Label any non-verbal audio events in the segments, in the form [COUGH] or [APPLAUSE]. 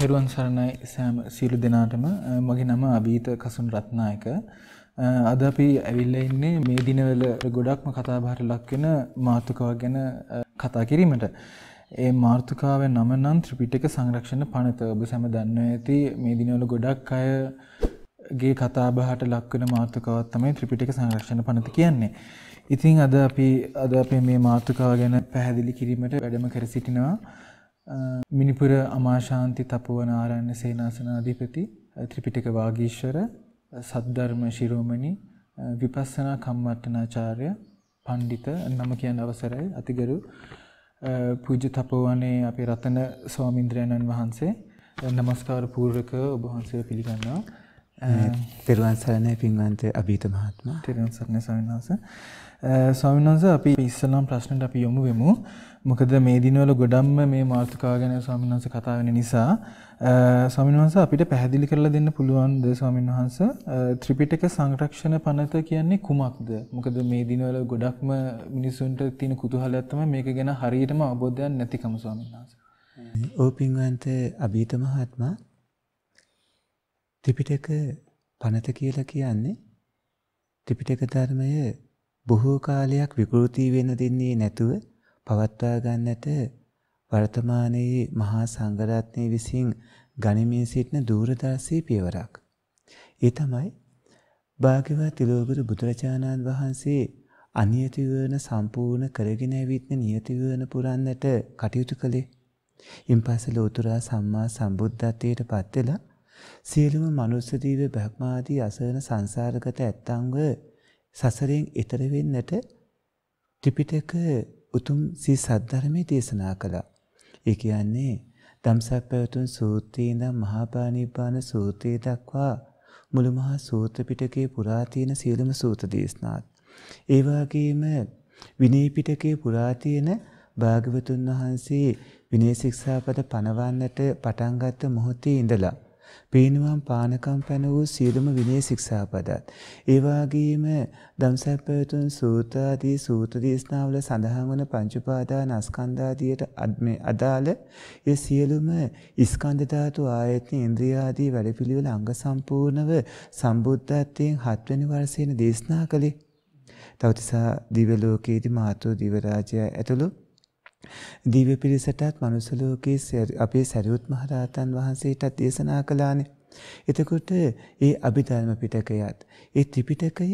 තෙරුවන් සරණයි සෑම සියලු දෙනාටම මගේ නම අභීත කසුන් රත්නායක අද අපි ඇවිල්ලා ඉන්නේ මේ දිනවල ගොඩක්ම කතාබහට ලක්වෙන මාතෘකාවක් ගැන කතා කිරීමට. ඒ මාතෘකාවේ නම නම් ත්‍රිපිටක සංරක්ෂණ පනත. ඔබ සැම දන්නවා ඇති මේ දිනවල ගොඩක් අය ගේ කතාබහට ලක්වෙන මාතෘකාවක් තමයි ත්‍රිපිටක සංරක්ෂණ පනත කියන්නේ. ඉතින් අද අපි අද අපි මේ මාතෘකාව ගැන පැහැදිලි කිරීමට වැඩම කර සිටිනවා. මිනිපුර අමාශාන්ති තපවන ආරණ්‍ය සේනාසනාධිපති ත්‍රිපිටක වාගීශවර සද්ධර්ම ශිරෝමණි විපස්සනා කම්මට්ටනාචාර්ය පණ්ඩිත නම කියන අවසරයි අතිගරු පූජ්‍ය තපෝවනේ අපේ රතන ස්වාමින්ද්‍රයන්න් වහන්සේ নমස්කාර පූර්වක ඔබ වහන්සේව පිළිගන්නවා. තෙරුවන් සරණයි පින්වන්ත අභීත මහත්මයා. තෙරුවන් සරණයි ස්වාමීන් වහන්සේ. ස්වාමීන් වහන්සේ අපි ඉස්සලම් ප්‍රශ්නට අපි යොමු වෙමු. මොකද මේ දිනවල ගොඩම්ම මේ මාර්ථකා ගැන ස්වාමීන් වහන්සේ කතා වෙන නිසා ස්වාමීන් වහන්සේ අපිට පැහැදිලි කරලා දෙන්න පුළුවන්ද ස්වාමීන් වහන්සේ ත්‍රිපිටක සංරක්ෂණ පනත කියන්නේ කුමක්ද? මොකද මේ දිනවල ගොඩක්ම මිනිසුන්ට තියෙන කුතුහලයක් තමයි මේක ගැන හරියටම අවබෝධයක් නැතිකම ස්වාමීන් වහන්සේ. ඔව් පින්වන්ත අභීත මහත්මයා ත්‍රිපිටක පනත කියලා කියන්නේ ත්‍රිපිටක ධර්මය බොහෝ කාලයක් විකෘති වෙන දෙන්නේ නැතුව පවත්වා ගන්නට වර්තමානයේ මහා සංඝරත්නය විසින් ගනිමින් සිටින දූරදර්ශී පියවරක්. ඒ තමයි භාග්‍යවත් තිලෝගුරු බුදුරජාණන් වහන්සේ අනියති වන සම්පූර්ණ කරගෙන ඇවිත්න නියති වන පුරන්නට කටයුතු කළේ. ඉන්පස්සේ ලෝතුරා සම්මා සම්බුද්ධත්වයට පත් වෙලා සියලුම මනුස්ස ජීව බ්‍රහ්මාදී අසරණ සංසාරගත ඇත්තන්ව සසරෙන් ඈතර වෙන්නට ත්‍රිපිටක උතුම් සී සද්ධර්මය දේශනා කළා. ඒ කියන්නේ දම්සක් පැවතුන් සූත්‍රයේද මහාපානිපාන සූත්‍රයේ දක්වා මුළු මහා සූත්‍ර පිටකේ පුරා තියෙන සියලුම සූත්‍ර දේශනාත්. ඒ වගේම විනය පිටකේ පුරා තියෙන භාග්‍යවතුන් වහන්සේ විනය ශික්ෂාපද පනවන්නට පටන් ගත්ත මොහොතේ ඉඳලා පේනුවම් පානකම් පැන වූ සියලුම විනය ශික්ෂාපදත්. ඒවාගේම දම්සැපවතුන් සූතාදී සූතදේශනාවල සඳහන් වන පංචුපාදා නස්කන්ධාදියට අත්මේ අදාළ ඒ සියලුම ඉස්කන්ධධාතු ආයතන ඉන්ද්‍රියාදී වැඩපිළිවෙල අංග සම්පූර්ණව සම්බුද්ධත්වයෙන් හත්වනි වර්සයන දේශනා කළේ. තවතිසා දිවලෝකයේදී මාතෝ දිවරාජය ඇතුළු දිව්‍ය පිරිසටත් මනුස්ස ලෝකයේ අපේ සරියුත් මහරහතන් වහන්සේටත් දේශනා කළානේ. එතකොට ඒ අභිධර්ම පිටකයත් ඒ ත්‍රිපිටකය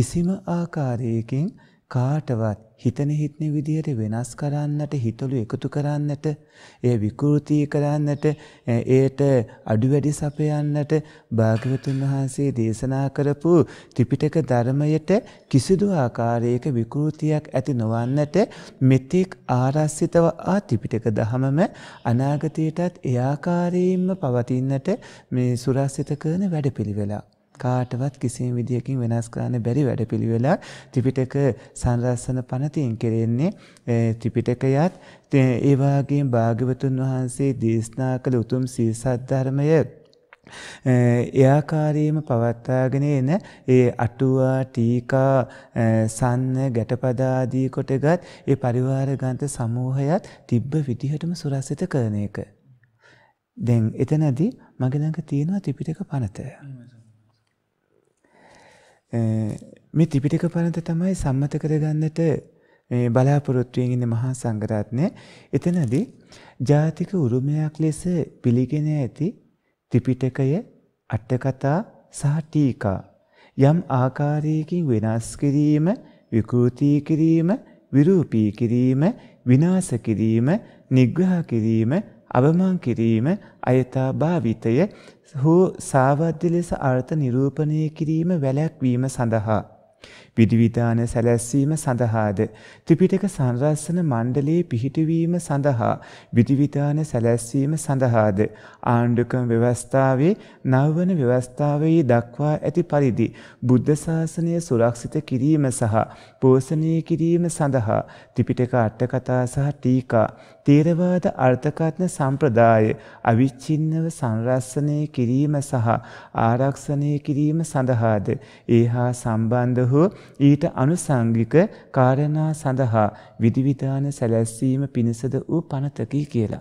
කිසිම ආකාරයකින් කාටවත් හිතන හිතන විදිහට වෙනස් කරන්නට හිතළු එකතු කරන්නට ඒ විකෘති කරන්නට ඒට අඩු වැඩි සපයන්නට භාග්‍යවතුන් වහන්සේ දේශනා කරපු ත්‍රිපිටක ධර්මයට කිසිදු ආකාරයක විකෘතියක් ඇති නොවන්නට මෙතෙක් ආරස්සිතව ආ ත්‍රිපිටක දහමම අනාගතයටත් ඒ ආකාරයෙන්ම පවතින්නට මේ සුරස්සිත කරන වැඩපිළිවෙලා කාටවත් කිසිම විදිහකින් වෙනස් කරන්න බැරි වැඩපිළිවෙලා ත්‍රිපිටක සංරස්සන පනතියෙන් කෙරෙන්නේ ත්‍රිපිටකයත් ඒවාගේ භාග්‍යවතුන් වහන්සේ දේශනා කළ උතුම් සීසද්ධර්මය එයාකාරීම පවත්තාගෙන එන ඒ අටුවා ටීකා සන්න ගැටපදාදී කොටගත් ඒ පරිවාර ගන්ත සමූහයත් තිබ්බ විදිහටම සුරස්සිත කරන එක. දැන් එතනදී මගළඟ තියෙනවා ත්‍රිපිටක පනතය. මේ ත්‍රිපිටක පනත තමයි සම්මත කරගන්නට මේ බලාපොරොත්තුවෙන් ඉන්න මහා සංඝරත්නය එතනදී ජාතික උරුමයක් ලෙස පිළිගෙන ඇති ත්‍රිපිටකය අටකතා සහ ටීකා යම් ආකාරයකින් වෙනස් කිරීම විකෘති කිරීම විරූපී කිරීම විනාශ කිරීම නිග්‍රහ කිරීම අවමං කිරීම අයථා භාවිතය හෝ සාවද්‍ය ලෙස අර්ථ නිරූපණය කිරීම වැළැක්වීම සඳහා විධිවිධාන සැලැස්වීම සඳහාද ත්‍රිපිටක සංරස්සන මණ්ඩලයේ පිහිටවීම සඳහා විධිවිධාන සැලැස්වීම සඳහාද ආණ්ඩුකම් ව්‍යවස්ථාවේ නවවන ව්‍යවස්ථාවේ දක්වා ඇති පරිදි බුද්ධ ශාසනය සුරක්ෂිත කිරීම සහ පෝෂණය කිරීම සඳහා ත්‍රිපිටක අටකතා සහ ටීකා තේරවාද අර්ථකථන සම්ප්‍රදාය අවිච්චින්නව සංරස්සනය කිරීම සහ ආරක්ෂණය කිරීම සඳහාද ඒ හා සම්බන්ධ හෝ ඊට අනුසංගික කාරණා සඳහා විධිවිධාන සැලැස්වීම පිණිසද වූ පනතකි කියලා.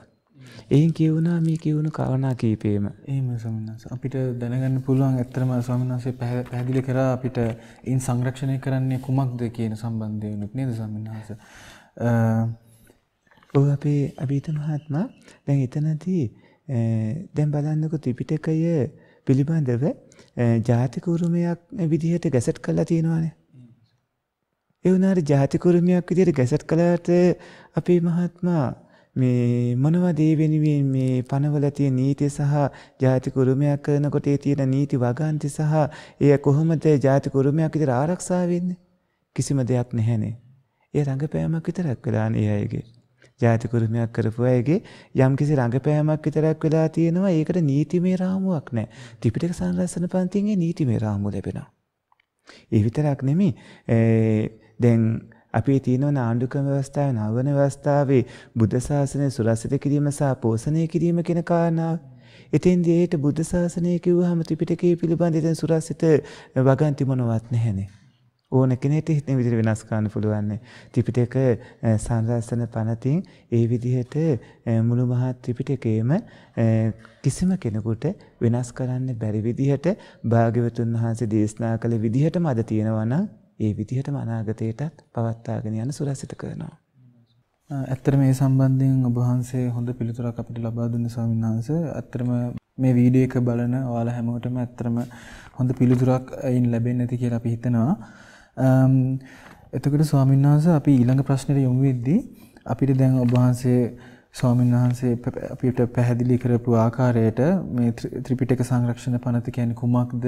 එයින් කියවුණා මේ කියවුණු කවනා කීපේම ඒම සමන්ස අපිට දැනගන්න පුළුවන් ඇත්තරම සමන්සේ පැදිලි කර අපිට ඉන් සංරක්ෂණය කරන්නේ කුමක්ද කියන සම්බන්ධයනුත් නේද සමන්හස ඔව් අපේ අභීතන මහත්මයා දැන් එතනදී දැන් බලන්නකො ත්‍රිපිටකය පිළිබඳව ජාතික උරුමයක් විදිහට ගැසට් කරලා තියෙනවානේ. ඒ වුණාට ජාතික උරුමයක් විදිහට ගැසට් කළාට අපේ මහත්මයා මේ මොනවද ඒ වෙනුවෙන් මේ පනවල තියෙන නීති සහ ජාතික උරුමයක් කරනකොට ඒ තියෙන නීති වගන්ති සහ එය කොහොමද ජාතික උරුමයක් විදිහට ආරක්ෂා වෙන්නේ? කිසිම දෙයක් නැහැනේ. ඒ රංගපෑමක් විතරක් වෙලානේ අයගේ. ජාතික උරුමයක් කරපු අයගේ යම්කිසි රඟපෑමක් විතරක් වෙලා තියෙනවා. ඒකට නීතිමය රාමුවක් නැහැ. ත්‍රිපිටක සංරක්ෂණ පන්තියේ නීතිමය රාමුව ලැබෙනවා. ඒ විතරක් නෙමෙයි දැන් අපි තියෙනවා නාණ්ඩුක්‍රම ව්‍යවස්ථාවේ නවන ව්‍යවස්ථාවේ බුද්ධ ශාසනය සුරක්ෂිත කිරීම සහ පෝෂණය කිරීම කියන කාරණාව. එතෙන්දී ඒට බුද්ධ ශාසනය කිව්වහම ත්‍රිපිටකය පිළිබඳ ඉතින් සුරක්ෂිත වගන්ති මොනවත් නැහැනේ. ඕන කෙනෙට හිතන විදිර වෙනස් කරන්න පුළුවන්න. ත්‍රිපිටක සංරස්සන පනතින් ඒ විදිහට මුළු මහත් ත්‍රිපිටකේම කිසිම කෙනෙකුට වෙනස් කරන්න බැරි විදිහට භාග්‍යවතුන් වහන්සේ දේශනා කළ විදිහට මද තියෙනවන ඒ විදිහට මනාගතයටත් පවත්තාගෙන යන සුරසිත කරනවා. ඇත්තර මේ සම්බන්ධයෙන් ඔබහන්සේ හොඳ පිළිතුරක් අපිට ලබා දුන්න ස්වාමීන් වහන්සේ ඇත්තරම මේ වීඩියෝ එක බලන ඔයාලා හැමෝටම ඇත්තරම හොඳ පිළිතුරක් අයින් ලැබෙන්නේ නැති කියලා අපි හිතනවා. Um, එතකට ස්වාමීන් වහන්ස අපි ඊළඟ ප්‍රශ්නයට යොමු වෙද්දී අපිට දැන් ඔබ වහන්සේ ස්වාමීන් වහන්සේ අපිට පැහැදිලි කරපු ආකාරයට මේ ත්‍රිපිටක සංරක්ෂණ පනත කියන්නේ කුමක්ද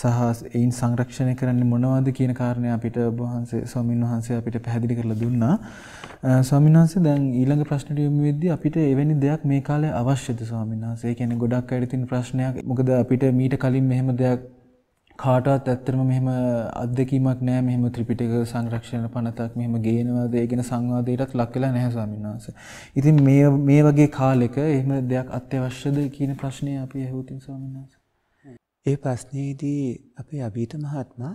සහ ඒයින් සංරක්ෂණය කරන්නේ මොනවද කියන කාරණය අපිට ඔබ වහන්සේ ස්වාමීන් වහන්සේ අපිට පැහැදිලි කරලා දුන්නා. Uh, ස්වාමීන් වහන්සේ දැන් ඊළඟ ප්‍රශ්නට යොමු වෙද්දී අපිට එවැනි දෙයක් මේ කාලේ අවශ්‍යද ස්වාමීන් වහන්සේ? ඒ කියන්නේ ගොඩක් අය තියෙන ප්‍රශ්නයක්. මොකද අපිට මීට කලින් මෙහෙම දෙයක් කාටත් ඇත්තරම මෙහම අදකීමක් නෑ මෙහම ත්‍රිපිටක සංරක්ෂණ පනතක් මෙහම ගේනවාද ගෙන සංවාදයටත් ලක්වෙලා නැහැසාමින්නාස. ඉතින් මේ වගේ කාලෙක එහම දෙයක් අත්‍යවශ්‍යද කියන ප්‍රශ්නය අපි ඇහෝතින් ස්වාමින්නාස. ඒ ප්‍රශ්නයේදී අපේ අභීත මහත්මා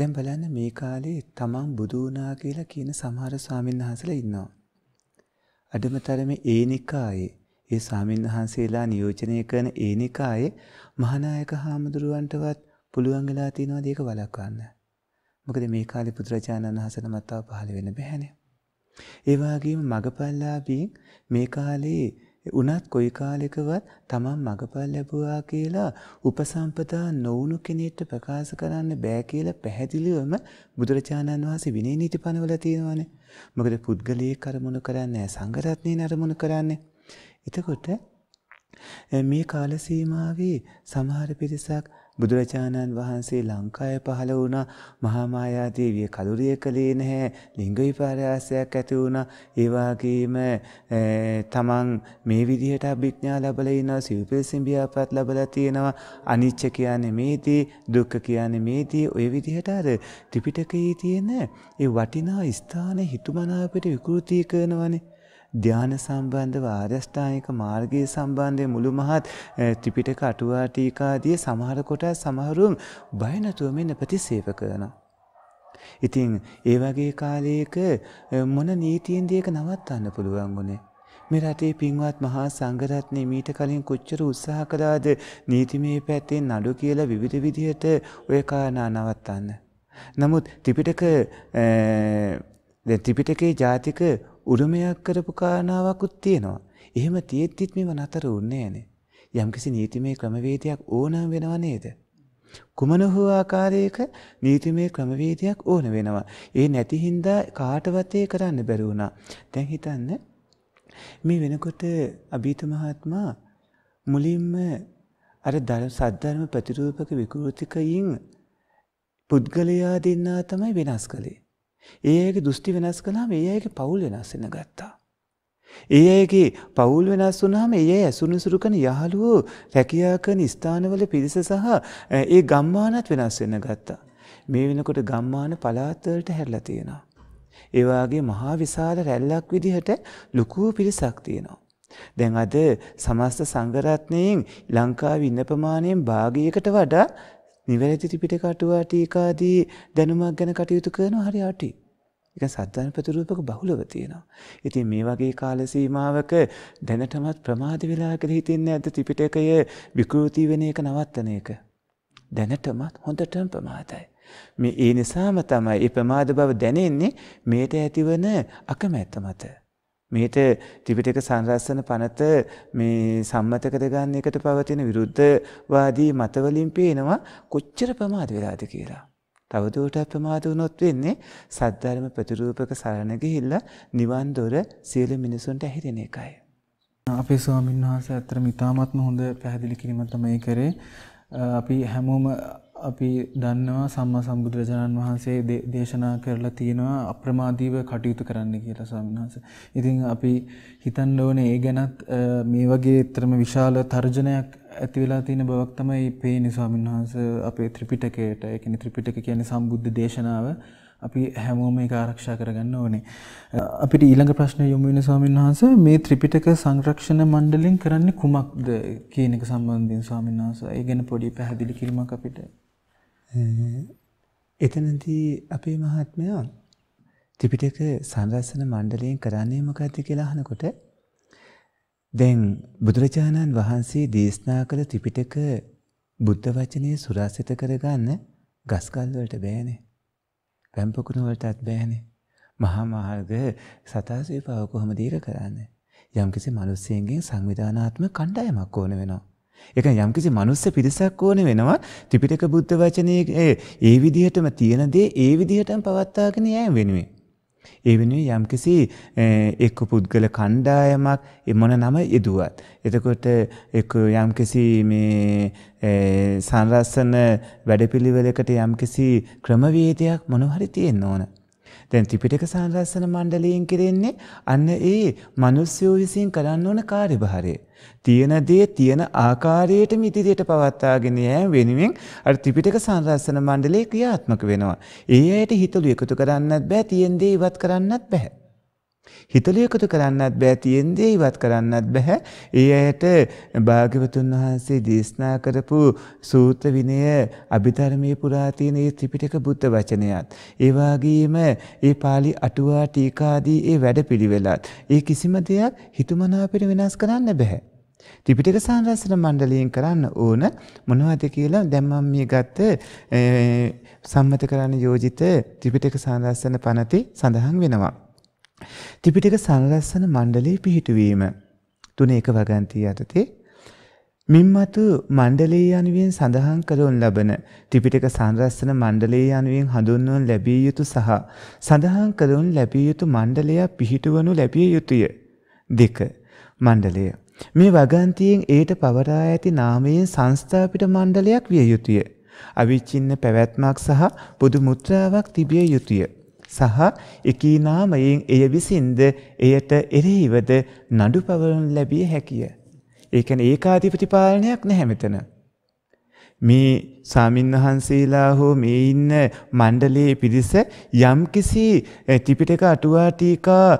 දැම් බලන්න මේ කාලේ තමන් බුදුනා කියලා කියන සමහර ස්වාමීන් වහසල ඉන්නවා. අඩමතරම ඒනිකායේ ඒ සාමීන් වහන්සේලා නියෝජනය කරන ඒනිකායේ මහනායක හාමුදුරුවන්ටවත් පුළුවන් වෙලා තියෙනවා දේක වළක්වන්න. මොකද මේ කාලේ බුදුරජාණන් වහන්සේ නමතාව පහළ වෙන්න බෑනේ. ඒ වගේම මගපල්ලාභීන් මේ කාලේ උනත් කොයි කාලෙකවත් තමන් මගපල් ලැබුවා කියලා උපසම්පදා නොවුණු කෙනෙක්ට ප්‍රකාශ කරන්න බෑ කියලා පැහැදිලිවම බුදුරජාණන් වහන්සේ විනය නීති පනවල තියෙනවානේ. මොකද පුද්ගලයේ කරමුණු කරන්නේ සංඝරත්නයේ නරමුණු කරන්නේ. එතකොට මේ කාල සීමාවේ සමහර පිරිසක් බුදුරජාණන් වහන්සේ ලංකාවේ පහළ වුණා මහා මායා දේවිය කලුරිය කලේ නැහැ ලිංග විපර්යාසයක් ඇති වුණා ඒ වගේම තමන් මේ විදිහට අභිඥා ලැබලා ඉනවා සිව්පෙල් සිඹියාපත් ලැබලා තියෙනවා අනිච්ච කියන්නේ මේදී දුක්ඛ කියන්නේ මේදී ওই විදිහට අර ත්‍රිපිටකයේ තියෙන ඒ වටිනා ස්ථාන හිතුමනාපට විකෘති කරනවානේ ධ්‍යාන සම්බන්ධව ආර්යෂ්ඨායික මාර්ගයේ සම්බන්ධය මුළු මහත් ත්‍රිපිටක අටුවා ටීකාදී සමහර කොට සමහරුන් බය නැතුව මෙන්න ප්‍රතිසේව කරනවා. ඉතින් ඒ වගේ කාලයක මොන නීතියෙන් දෙයක නවත්තන්න පුළුවන් වුණේ. මේ රටේ පින්වත් මහා සංඝරත්නය මීට කලින් කොච්චර උත්සාහ කළාද නීතිමය පැත්තෙන් නඩු කියලා විවිධ විදිහට ඔය කාරණා නවත්තන්න. නමුත් ත්‍රිපිටක ත්‍රිපිටකේ ජාතික උරුමයක් කරපු කාරණාවකුත් තියෙනවා. එහෙම තියෙද්දිත් මෙව නතර වුන්නේ නැහනේ. යම්කිසි නීතිමය ක්‍රමවේදයක් ඕනම වෙනව නේද? කුමන හෝ ආකාරයක නීතිමය ක්‍රමවේදයක් ඕන වෙනවා. ඒ නැති හින්දා කාටවත් ඒ කරන්න බැරි වුණා. දැන් හිතන්න මේ වෙනකොට අභීත මහත්මයා මුලින්ම අර සද්ධර්ම ප්‍රතිරූපක විකෘතිකයින් පුද්ගලයා දෙන්නා තමයි වෙනස් කළේ. ඒ අයගේ දෘෂ්ටි වෙනස් කළාම ඒ අයගේ පවුල් වෙනස් වෙන ගත්තා. ඒ අයගේ පවුල් වෙනස් වුණාම ඒ අය ඇසුරුසුරු කරන යහළුවෝ රැකියා කරන ස්ථානවල පිරිස සහ ඒ ගම්මානත් වෙනස් වෙන ගත්තා. මේ වෙනකොට ගම්මාන පලාත්වලට හැරලා තියෙනවා. ඒ වාගේ මහා විශාල රැල්ලක් විදිහට ලොකු පිරිසක් තියෙනවා. දැන් අද සමස්ත සංඝරත්නයෙන් ලංකාවේ ඉන්න ප්‍රමාණයෙන් භාගයකට වඩා නිවැරදි ත්‍රිපිටක අටුවාටීකාදී දැනුමක් ගැන කටයුතු කරනවා හරි අටි. ඒක සද්ධාන ප්‍රතිරූපක බහුලව තියෙනවා. ඉතින් මේ වගේ කාල සීමාවක දැනටමත් ප්‍රමාද වෙලා කියලා හිතෙන්නේ නැද්ද ත්‍රිපිටකය විකෘති වෙන එක නවත්තන එක? දැනටමත් හොඳටම ප්‍රමාදයි. මේ ඒ නිසාම තමයි ඒ ප්‍රමාද බව දැනෙන්නේ මේට ඇතිවන අකමැත්ත මත. මේට ත්‍රිපිටක සංරස්සන පනත මේ සම්මත කරගන්න එකට පවතින විරුද්ධවාදී මතවලින් පේනවා කොච්චර ප්‍රමාද වෙලාද කියලා. තවදුවට අප්‍රමාද වුණොත් වෙන්නේ සද්ධර්ම ප්‍රතිරූපක සරණ ගිහිල්ලා නිවන් දොර සියලු මිනිසුන්ට ඇහිරෙන එකයි. අපේ ස්වාමීන් වහන්සේ අත්‍තර මිතාමත්ම හොඳ පැහැදිලි කිරීමක් තමයි කරේ. අපි හැමෝම අපි දන්නවා සම්මා සම්බුදුරජාණන් වහන්සේ දේශනා කරලා තියෙනවා අප්‍රමාදීව කටයුතු කරන්න කියලා ස්වාමීන් වහන්සේ. ඉතින් අපි හිතන්න ඕනේ ඒ ගැනත් මේ වගේ තරම විශාල තර්ජනයක් ඇති වෙලා තියෙන බවක් තමයි පේන්නේ ස්වාමීන් වහන්සේ අපේ ත්‍රිපිටකයට. ඒ කියන්නේ ත්‍රිපිටක කියන්නේ සම්බුද්ධ දේශනාව. අපි හැමෝම ඒක ආරක්ෂා කරගන්න ඕනේ. අපිට ඊළඟ ප්‍රශ්නය යොමු වෙන ස්වාමීන් වහන්සේ මේ ත්‍රිපිටක සංරක්ෂණ මණ්ඩලයෙන් කරන්නේ කුමක්ද කියන එක සම්බන්ධයෙන් ස්වාමීන් වහන්සේ ඒ ගැන පොඩි පැහැදිලි කිරීමක් අපිට එතනදී අපේ මහත්මයා ත්‍රිපිටක සංරස්සන මණ්ඩලයෙන් කරන්නේ මොකද්ද කියලා අහනකොට දැන් බුදුරජාණන් වහන්සේ දේශනා කළ ත්‍රිපිටක බුද්ධ වචනේ සුරාසිත කරගන්න ගස්කල් වලට බෑනේ. වැම්පකුණු වලටත් බෑනේ. මහා මාර්ග සතාසේපාව කොහොමද ඒක කරන්නේ? යම්කිසි මිනිස්සෙන්ගෙන් සංවිධානාත්මක කණ්ඩායමක් ඕන වෙනවා. ඒක යම්කිසි මනුස්ස පිරිසක් ඕනේ වෙනවා ත්‍රිපිටක බුද්ධ වචනේ ඒ විදිහටම තියෙන දේ ඒ විදිහටම පවත්වාගෙන යෑම වෙනුවෙන්. ඒ වෙනුවෙන් යම්කිසි එක්ක පුද්ගල කණ්ඩායමක් මොන නම යෙදුවත්. එතකොට එක්ක යම්කිසි මේ සංරස්සන වැඩපිළිවෙලකට යම්කිසි ක්‍රමවේදයක් මොනවා හරි තියෙන්න ඕන. දැන් ත්‍රිපිටක සංරක්ෂණ මණ්ඩලයෙන් කෙරෙන්නේ අන්න ඒ මිනිස්සු විසින් කරන්න ඕන කාර්යභාරය. තියෙන දේ තියෙන ආකාරයටම ඉදිරියට පවත්වාගෙන යෑම වෙනුවෙන් අර ත්‍රිපිටක සංරක්ෂණ මණ්ඩලය ක්‍රියාත්මක වෙනවා. ඒ ඇයට හිතළු එකතු කරන්නත් බෑ, තියෙන දේ ඉවත් කරන්නත් බෑ. හිතලියකුතු කරන්නත් බෑ තියෙන්දේ ඉවත් කරන්නත් බැහැ. ඒ අයට භාග්‍යවතුන් වහන්සේ දේශනා කරපු සූත්‍ර විනය අභිධර්මයේ පුරා තියෙන ඒ ත්‍රිපිටක බුද්ධ වචනයත්, ඒ වගේම ඒ pāli අටුවා ටීකාදී ඒ වැඩපිළිවෙලත්, ඒ කිසිම දෙයක් හිතුමනාපිට වෙනස් කරන්න බෑ. ත්‍රිපිටක සංරක්ෂණ මණ්ඩලයෙන් කරන්න ඕන මොනවද කියලා දැන් මම මේ ගත්ත සම්මත කරන්න යෝජිත ත්‍රිපිටක සංරක්ෂණ පනතේ සඳහන් වෙනවා. ත්‍රිපිටක සංරස්සන මණ්ඩලයේ පිහිටුවීම තුන එක වගන්තිය යටතේ මින්මතු මණ්ඩලයේ යනුවෙන් සඳහන් කරොන් ලබන ත්‍රිපිටක සංරස්සන මණ්ඩලයේ යනුවෙන් හඳුන්වනු ලැබිය යුතු සහ සඳහන් කරොන් ලැබිය යුතු මණ්ඩලය පිහිටුවනු ලැබිය යුතුය. දෙක මණ්ඩලය මේ වගන්තියෙන් ඒට පවරා ඇති නාමයෙන් සංස්ථාපිත මණ්ඩලයක් විය යුතුය. අවිච්ඡින්න පැවැත්මක් සහ බුදු මුද්‍රාවක් තිබිය යුතුය. සහ එකී නාමයෙන් එය විසින්ද එයට එරෙහිවද නඩු පවරනු ලැබිය හැකිය. ඒ කියන්නේ ඒකාධිපති පාලනයක් නැහැ මෙතන. මේ සාමින්වහන්සේලා හෝ මේ ඉන්න මණ්ඩලයේ පිරිස යම්කිසි ත්‍රිපිටක අටුවා ටීකා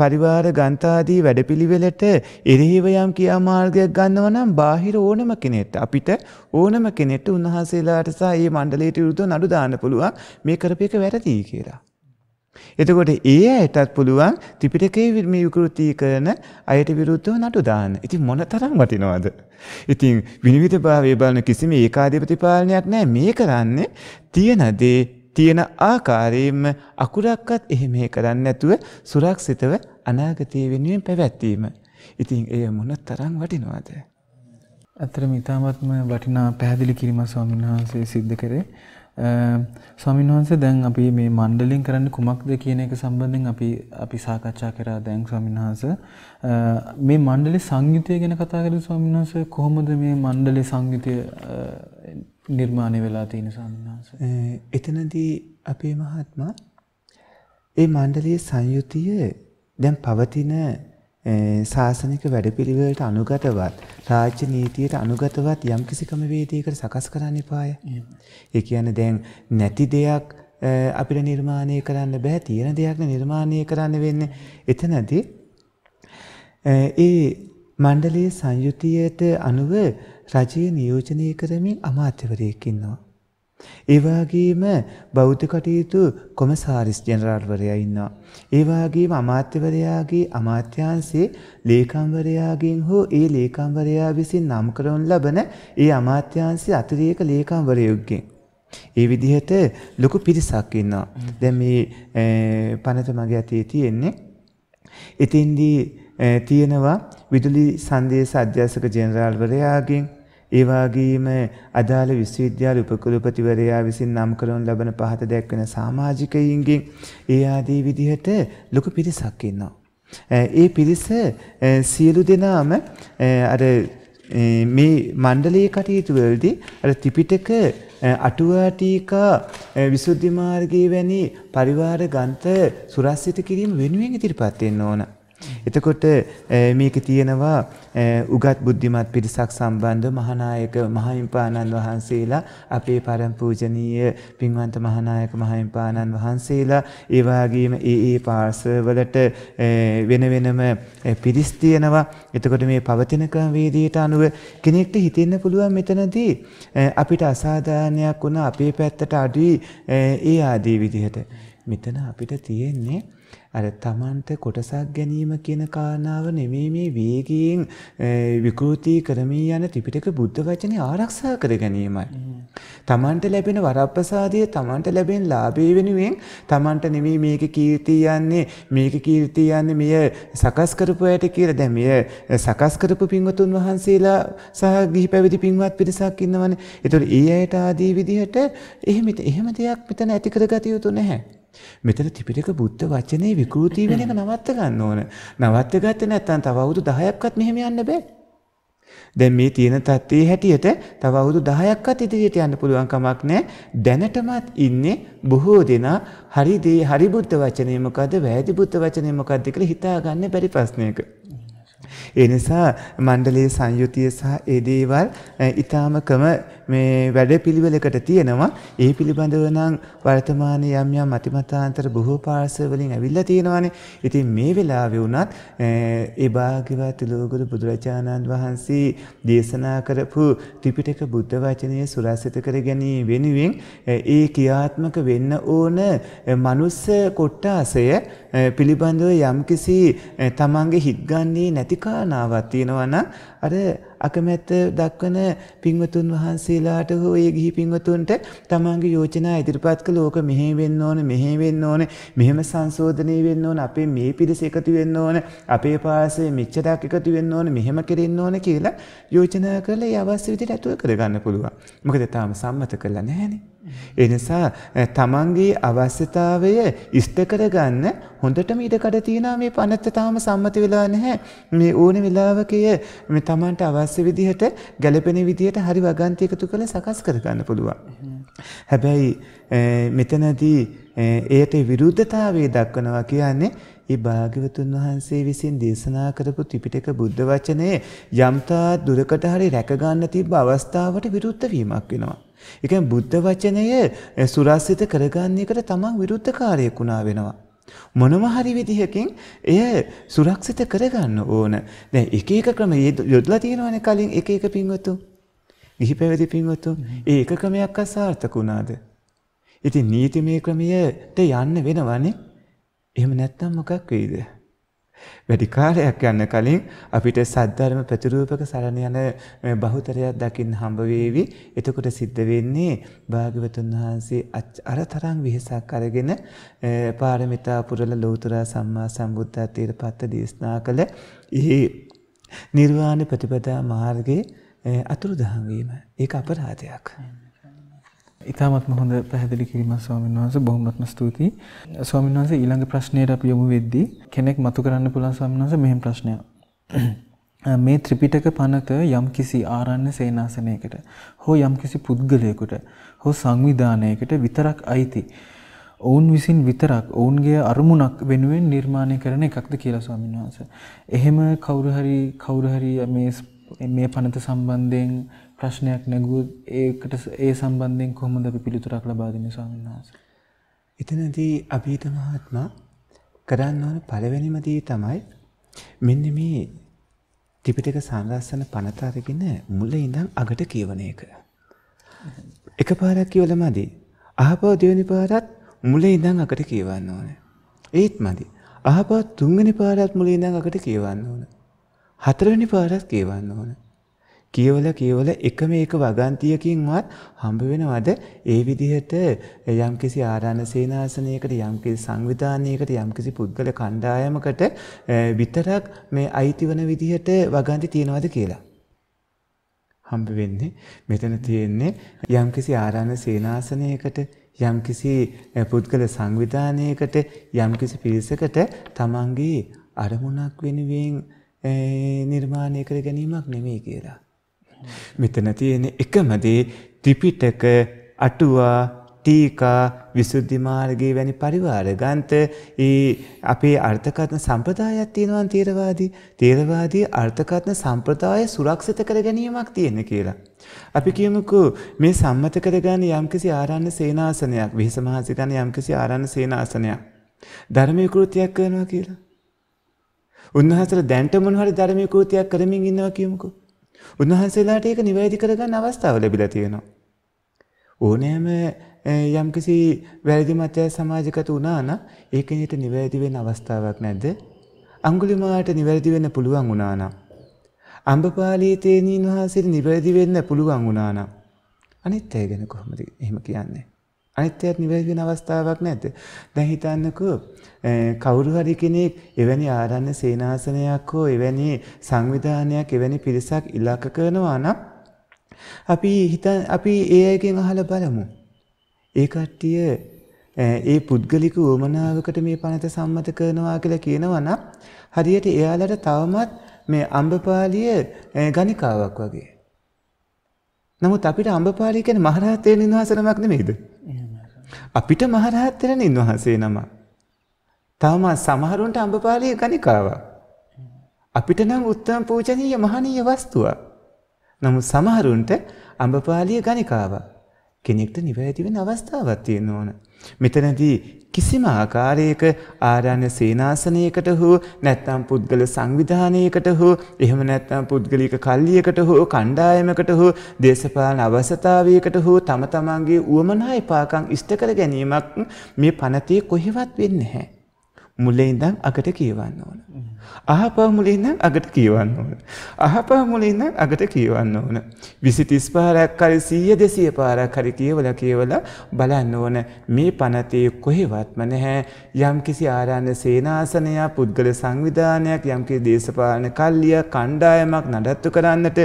පරිවාර ගන්ථාදී වැඩපිළිවෙලට එරෙහිව යම් කියා මාර්ගයක් ගන්නවා නම් බාහිර ඕනම කෙනෙක්ට අපිට ඕනම කෙනෙක්ට උන්වහන්සේලාට සහ මේ මණ්ඩලයට විරුද්ධව නඩු දාන්න පුළුවන් මේ කරපේක වැරදි කියලා. එතකොට ඒ ඇයටත් පුළුවන් ත්‍රිපිටකයේ මේ විකෘති කරන අයට විරුද්ධව නඩු දාන්න. ඉතින් මොන තරම් වටිනවද? ඉතින් විනිවිදභාවය බලන කිසිම ඒකාධිපති පාලනයක් නැහැ. මේ කරන්නේ තියෙන දේ තියෙන ආකාරයෙන්ම අකුරක්වත් එහෙම කරන්නේ නැතුව සුරක්ෂිතව අනාගතය වෙනුවෙන් පැවැත්වීම. ඉතින් එය මොන තරම් වටිනවද? අතර මිතාමත්ම වටිනා පැහැදිලි කිරීම ස්වාමීන් වහන්සේ සිද්ධ කරේ. ස්වාමීන් වහන්සේ දැන් අපි මේ මණ්ඩලින් කරන්නේ කුමක්ද කියන එක සම්බන්ධයෙන් අපි අපි සාකච්ඡා කරා දැන් ස්වාමීන් වහන්සේ මේ මණ්ඩලේ සංයුතිය ගැන කතා කරලා ස්වාමීන් වහන්සේ කොහොමද මේ මණ්ඩලේ සංයුතිය නිර්මාණය වෙලා තියෙන්නේ ස්වාමීන් වහන්සේ එතනදී අපේ මහත්මයා ඒ මණ්ඩලයේ සංයුතිය දැන් පවතින ශාසනික වැඩපිළිවෙලට අනුගතවත් රාජ්‍ය නීතියට අනුගතවත් යම්කිසි ක්‍රමවේදයකට සකස් කරන්න එපාය. ඒ කියන්නේ දැන් නැති දෙයක් අපිට නිර්මාණය කරන්න බෑ තියෙන දෙයක් නිර්මාණය කරන්න වෙන්නේ. එතනදී ඒ මණ්ඩලයේ සංයුතියට අනුව රජයේ නියෝජනය කරමින් අමාත්‍යවරයෙක් ඉන්නවා. ඒ වගේම බෞද්ධ කටයුතු කොමසාරිස් ජෙනරාල්වරයා ඉන්නවා. ඒ වගේම අමාත්‍යවරයාගේ අමාත්‍යාංශයේ ලේකම්වරයාගෙන් හෝ ඒ ලේකම්වරයා විසින් නම් කරවන ලබන ඒ අමාත්‍යාංශයේ අතිරේක ලේකම්වරයෙක්ගෙන් ඒ විදිහට ලොකු පිරිසක් ඉන්නවා. දැන් මේ පනත මගේ අතේ තියෙන්නේ. එතෙන්දී තියෙනවා විදුලි සංදේශ අධ්‍යාපක ජෙනරාල්වරයාගෙන් ඒවාගේම අදාළ විශ්වවිද්‍යාල උපකුලපතිවරයා විසින් නම් කරනු ලබන පහත දැක්වෙන සාමාජිකයින්ගෙන් ඒ ආදී විදිහට ලොකු පිරිසක් ඉන්නවා. ඒ පිරිස සියලු දෙනාම අර මේ මණ්ඩලයේ කටයුතු වලදී අර ත්‍රිපිටක අටුවාටීකා විසුද්ධි මාර්ගයේ වැනි පරිවාර ග්‍රන්ථ සුරස්සිත කිරීම වෙනුවෙන් ඉදිරිපත් වෙන්න ඕන. එතකොට මේක තියෙනවා උගත් බුද්ධිමත් පිරිසක් සම්බන්ධ මහානායක මහින්පාණන් වහන්සේලා අපේ පරම පූජනීය පින්වන්ත මහානායක මහින්පාණන් වහන්සේලා ඒ වගේම ඒ ඒ පාර්සවලට වෙන වෙනම පිරිස් තියෙනවා. එතකොට මේ පවතින ක්‍රමවේදයට අනුව කෙනෙක්ට හිතෙන්න පුළුවන් මෙතනදී අපිට අසාධාරණයක් වුණා අපේ පැත්තට අඩුයි ඒ ආදී විදිහට. මෙතන අපිට තියෙන්නේ අර තමන්ට කොටසක් ගැනීම කියන කාරණාව නෙමේ මේ වේගයෙන් විකෘති කරමී යන ත්‍රිපිටක බුද්ධ වචනේ ආරක්ෂා කර ගැනීමයි. තමන්ට ලැබෙන වරප්‍රසාදය තමන්ට ලැබෙන ලාභය වෙනුවෙන් තමන්ට නෙමේ මේක කීර්තිය යන්නේ මේක කීර්තිය යන්නේ මෙය සකස් කරපු අයට කියලා දැන් මෙය සකස් කරපු පින්වතුන් වහන්සේලා සහ ගිහි පැවිදි පින්වත් පිරිසක් ඉන්නවනේ. ඒතකොට ඒ අයට ආදී විදිහට එහෙම එහෙම දෙයක් මෙතන ඇති කරගත යුතු නැහැ. මෙතන ත්‍රිපිටක බුද්ධ වචනේ විකෘති වෙන එක නවත්ත ගන්න ඕන. නවත්ත ගත්තේ නැත්නම් තව අවුරුදු 10ක්වත් මෙහෙම යන්න බෑ. දැන් මේ තියෙන තත්ත්වයේ හැටියට තව අවුරුදු 10ක්වත් ඉදිරියට යන්න පුළුවන් කමක් නැහැ. දැනටමත් ඉන්නේ බොහෝ දෙනා හරි දේ හරි බුද්ධ වචනේ මොකද්ද? වැරදි බුද්ධ වචනේ මොකද්ද කියලා හිතාගන්න බැරි ප්‍රශ්නයක. ඒ නිසා මණ්ඩලයේ සංයුතිය සහ ඒ දේවල් ඊටාම ක්‍රම මේ වැඩ පිළිවෙලකට තියෙනවා. ඒ පිළිබඳව නම් වර්තමානයේ යම් යම් අතිමතාන්තර බොහෝ පාර්ශවලින් ඇවිල්ලා තියෙනවානේ. ඉතින් මේ වෙලාවේ වුණත් ඒ භාග්‍යවත් ලෝකගුරු බුදුරජාණන් වහන්සේ දේශනා කරපු ත්‍රිපිටක බුද්ධ වචනය සුරස්සිත කර ගැනීම වෙනුවෙන් ඒ ක්‍රියාත්මක වෙන්න ඕන මනුස්ස කොට්ටාසය පිළිබඳව යම්කිසි තමන්ගේ හිත්ගන්නේ නැති කාරණාවක් තියෙනවා නම් අර අකමැත්ත දක්වන පින්වතුන් වහන්සේලාට හෝ ඒ ගිහි පින්වතුන්ට තමන්ගේ යෝජනා ඉදිරිපත් කළ ඕක මෙහෙ වෙන්න ඕන මෙහෙ වෙන්න ඕන මෙහෙම සංශෝධනය වෙන්න ඕන අපේ මේ පිරිස එකතු වෙන්න ඕන අපේ පාසලේ මෙච්චරක් එකතු වෙන්න ඕන මෙහෙම කෙරෙන්න ඕන කියලා යෝජනා කරලා ඒ අවශ්‍ය විදිහට ඇතුව කරගන්න පුළුවන්. මොකද තාම සම්මත කරලා නැහැනේ. එනිසා තමන්ගේ අවශ්‍යතාවය ඉෂ්ට කරගන්න හොඳටම ඉඩකඩ තියෙනවා මේ පනත්ත තාම සම්මත වෙලා නැහැ. මේ ඕන වෙලාවකය මේ තමන්ට අවශ්‍ය විදිහට ගැළපෙන විදිහට හරි වගන්ති එකතු කරලා සකස් කරගන්න පුළුවන්. හැබැයි මෙතනදී ඒට විරුද්ධතාවය දක්වනවා කියන්නේ ඒ භාග්‍යවතුන් වහන්සේ විසින් දේශනා කරපු ත්‍රිපිටක බුද්ධ වචනේ යම්තා දුරකට හරි රැක ගන්න තිබ්බ අවස්ථාවට විරුද්ධ වීමක් වෙනවා. ඒ කියන්නේ බුද්ධ වචනය සුරාසිත කරගන්න එකට තමන් විරුද්ධකාරයෙක් වුණා වෙනවා. මොනම හරි විදිහකින් එය සුරක්ෂිත කරගන්න ඕන. දැන් එක එක ක්‍රම යොදලා තියෙනවනේ කලින් එක එක පින්වතු. ගිහි පැවිදි පින්වතු. ඒ එක ක්‍රමයක් අසාර්ථක වුණාද? ඉතින් නීතිමය ක්‍රමයට යන්න වෙනවනේ. එහෙම නැත්නම් මොකක් වෙයිද? වැඩි කාලයක් යන කලින් අපිට සද්ධර්ම ප්‍රතිරූපක සරණ යන බහුතරයක් දකින්න හම්බ වේවි. එතකොට සිද්ධ වෙන්නේ භාග්‍යවතුන් වහන්සේ අරතරන් විහසක් අරගෙන පාරමිතා පුරල ලෞතර සම්මා සම්බුද්ධත්වයට පත් දේශනා කළ ඒ නිර්වාණ ප්‍රතිපදා මාර්ගයේ අතුරුදහන් වීම ඒක අපරාධයක්. ඉතාමත්ම හොඳ පැහැදිලි කිරීමක් ස්වාමීන් වහන්සේ බොහොමත්ම ස්තුතියි. ස්වාමීන් වහන්සේ ඊළඟ ප්‍රශ්නයට අපි යමු වෙද්දී කෙනෙක් මතු කරන්න පුළුවන් ස්වාමීන් වහන්සේ මෙහෙම ප්‍රශ්නයක්. [CLEARS THROAT] මේ ත්‍රිපිටක පනත යම්කිසි ආරණ්‍ය සේනාසනයකට හෝ යම්කිසි පුද්ගලයෙකුට හෝ සංවිධානයකට විතරක් අයිති. ඔවුන් විසින් විතරක් ඔවුන්ගේ අරමුණක් වෙනුවෙන් නිර්මාණය කරන එකක්ද කියලා ස්වාමීන් වහන්සේ. එහෙම කවුරු හරි කවුරු හරි මේ මේ පනත සම්බන්ධයෙන් ප්‍රශ්නයක් නැගුව ඒකට ඒ සම්බන්ධයෙන් කොහොමද අපි පිළිතුරක් ලබා දෙන්නේ ස්වාමීන් වහන්සේ? එතනදී අභීත මහත්මයා කරන්න ඕන පළවෙනිම දේ තමයි මෙන්න මේ ත්‍රිපිටක සංරස්සන පනත අරගෙන මුල ඉඳන් අගට කියවන එක. එකපාරක් කියවලම ඇති. අහපව දෙවෙනි පාරත් මුල ඉඳන් අගට කියවන්න ඕනේ. ඒත් මදි. අහපව තුන්වෙනි පාරත් මුල ඉඳන් අගට කියවන්න ඕනේ. හතරවෙනි පාරත් කියවන්න ඕනේ. කියවල කියවල එකම එක වගන්තියකින්වත් හම්බ වෙනවද ඒ විදිහට යම්කිසි ආරාණ සේනාසනයකට යම්කිසි සංවිධානයකට යම්කිසි පුද්ගල කණ්ඩායමකට විතරක් මේ අයිති වන විදිහට වගන්ති තියෙනවද කියලා. හම්බ වෙන්නේ මෙතන තියෙන්නේ යම්කිසි ආරාණ සේනාසනයකට යම්කිසි පුද්ගල සංවිධානයකට යම්කිසි පිරිසකට තමන්ගේ අරමුණක් වෙනුවෙන් නිර්මාණය කර ගැනීමක් නෙමෙයි කියලා. මෙතන තියෙන එකම දේ ත්‍රිපිටක අටුවා ටීකා විසුද්ධි මාර්ගයේ වැනි පරිවාර ගන්ත ඒ අපේ අර්ථකථන සම්ප්‍රදායක් තියෙනවා තේරවාදී තේරවාදී අර්ථකථන සම්ප්‍රදාය සුරක්ෂිත කර ගැනීමක් තියෙන කියලා. අපි කියමුකෝ මේ සම්මත කරගන්න යම්කිසි ආරණ්‍ය සේනාසනයක් විහිස මහසිකන යම්කිසි ආරණ්‍ය සේනාසනයක් ධර්මයේ කෘතියක් කරනවා කියලා. උන්වහන්සේලා දැන්ට මොන හරි ධර්මයේ කෘතියක් කරමින් ඉන්නවා කියමුකෝ. උන්වහන්සේලාට ඒක නිවැරදි කරගන්න අවස්ථාව ලැබිලා තියෙනවා. ඕනෑම යම්කිසි වැරදි මතය සමාජගත වුණා නම් ඒකෙන් හිට නිවැරදි වෙන අවස්ථාවක් නැද්ද? අඟුලිමාලට නිවැරදි වෙන්න පුළුවන් වුණා නම් අම්බපාලී තේනීන් වහන්සේට නිවැරදි වෙන්න පුළුවන් වුණා නම් අනිත් අය ගැන කොහොමද එහෙම කියන්නේ? අනිත්‍යයත් නිවැරදි වෙන අවස්ථාවක් නැද්ද? දැන් හිතන්නකෝ කවුරු හරි කෙනෙක් එවැනි ආරණ්‍ය සේනාසනයක් හෝ එවැනි සංවිධානයක් එවැනි පිරිසක් ඉලක්ක කරනවා නම් අපි හිත අපි ඒ අයගෙන් අහලා බලමු. ඒ කට්ටිය ඒ පුද්ගලික උවමනාවකට මේ පනත සම්මත කරනවා කියලා කියනවා නම් හරියට එයාලට තවමත් මේ අඹපාලිය ගණිකාවක් වගේ. නමුත් අපිට අඹපාලිය කියන්නේ මහරහතන් වහන්සේ නමක් නෙමෙයිද? අපිට මහරහත් තෙරණින් වහන්සේ නම. තාම සමහරුන්ට අඹපාලිය ගණිකාවක්. අපිට නම් උත්තම පූජනීය මහනීය වස්තුවක්. නමුත් සමහරුන්ට අඹපාලිය ගණිකාවක්. කෙනෙක්ට නිවැරදි වෙන අවස්ථාවක් තියෙන්න ඕන. මෙතනදී කිසිම ආකාරයක ආරණ්‍ය සේනාසනයකට හෝ නැත්නම් පුද්ගල සංවිධානයකට හෝ එහෙම නැත්නම් පුද්ගලික කල්ලියකට හෝ කණ්ඩායමකට හෝ දේශපාලන අවස්ථාවයකට හෝ තම තමන්ගේ උවමනා එපාකම් ඉෂ්ට කර ගැනීමක් මේ පනතේ කොහෙවත් වෙන්නේ නැහැ. මුලේ ඉඳන් අගට කියවන්න ඕන. අහපා මුලේ ඉඳන් අගට කියවන්න ඕන. අහපා මුලේ ඉඳන් අගට කියවන්න ඕන. 20 30 පාරක් හරි 100 200 පාරක් හරි කියවලා කියවලා බලන්න ඕන. මේ පනතේ කොහෙවත්ම නැහැ. යම්කිසි ආරාණ්‍ය සේනාසනයක්, පුද්ගල සංවිධානයක්, යම්කිසි දේශපාලන කල්ලිය, කණ්ඩායමක් නඩත්තු කරන්නට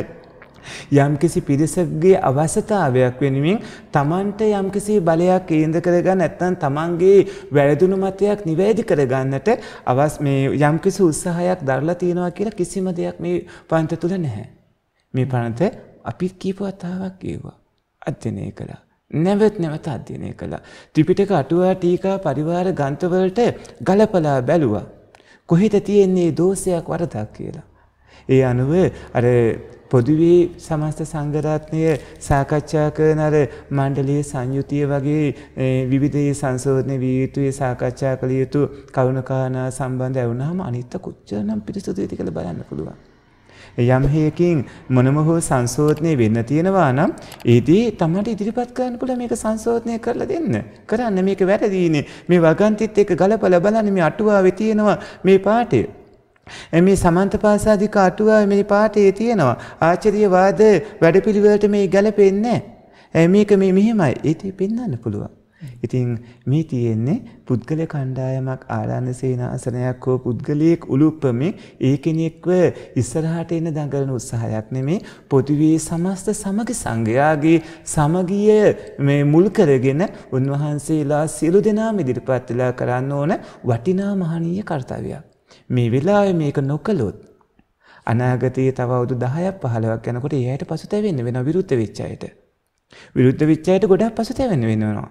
යම්කිසි පිරිසගේ අවශ්‍යතාවයක් වෙනුවෙන් තමන්ට යම්කිසි බලයක් කේන්ද්‍ර කරගන්න නැත්නම් තමන්ගේ වැරදුණු මතයක් නිවැරදි කරගන්නට අවස් මේ යම්කිසි උත්සාහයක් දරලා තියෙනවා කියලා කිසිම දෙයක් මේ පන්ත තුල නැහැ. මේ පන්ත අපි කීප වතාවක් කියුවා. අධ්‍යයනය කළා. නැවත් නැවත අධ්‍යයනය කළා. ත්‍රිපිටක අටුවා ටීකා පරිවාර ග්‍රන්ථවලට ගලපලා බැලුවා. කොහෙද තියෙන්නේ දෝෂයක් වරදක් කියලා. ඒ අනුව අර පොදුවේ සමස්ත සංගරත්නය සාකච්ඡා කරන අර මණ්ඩලයේ සංයුතිය වගේ විවිධයේ සංශෝධනය වී යුතුය සාකච්ඡා කළ යුතු කරුණකානා සම්බන්ධ ඇවුනහම අනිත්ත කොච්චරනම් පිරිසුදු ඇති කළ බලන්න පුළුවන්. යම් හේකින් මොනම හෝ සංශෝධනය වෙන්න තියෙනවා නම් ඒදී තමට ඉදිරිපත් කරන්න පුළුවන් මේක සංශෝධනය කරලා දෙන්න. කරන්න මේක වැරදීනේ. මේ වගන්තිත් එක්ක ගලපලා බලන්න මේ අටුවාවේ තියෙනවා මේ පාඩේ. මේ සමන්තපාසාධික අටුවාව මේ පාඨයේ තියෙනවා. ආචාර්යවාද වැඩපිළිවෙලට මේ ගැලපෙන්නේ නැහැ. මේක මේ මෙහෙමයි. ඒටි පෙන්වන්න පුළුවන්. ඉතින් මේ තියෙන්නේ පුද්ගල කණ්ඩායමක් ආරාණ සේනාසනයක් හෝ පුද්ගලයෙක් උලුප්පමේ ඒ කෙනෙක්ව ඉස්සරහට එන දඟලන උත්සාහයක් නෙමේ පොදුවේ සමස්ත සමග සංඝයාගේ සමගිය මේ මුල් කරගෙන උන්වහන්සේලා සියලු දෙනාම ඉදිරිපත් වෙලා කරන්න ඕන වටිනා මහනීය කර්තව්‍යයක්. මේ වෙලාවේ මේක නොකළොත් අනාගතයේ තව අවුරුදු 10ක් 15ක් යනකොට එයාට පසුතැවෙන්න වෙනවා විරුද්ධ වෙච්ච අයට. විරුද්ධ වෙච්ච අයට ගොඩක් පසුතැවෙන්න වෙනවා.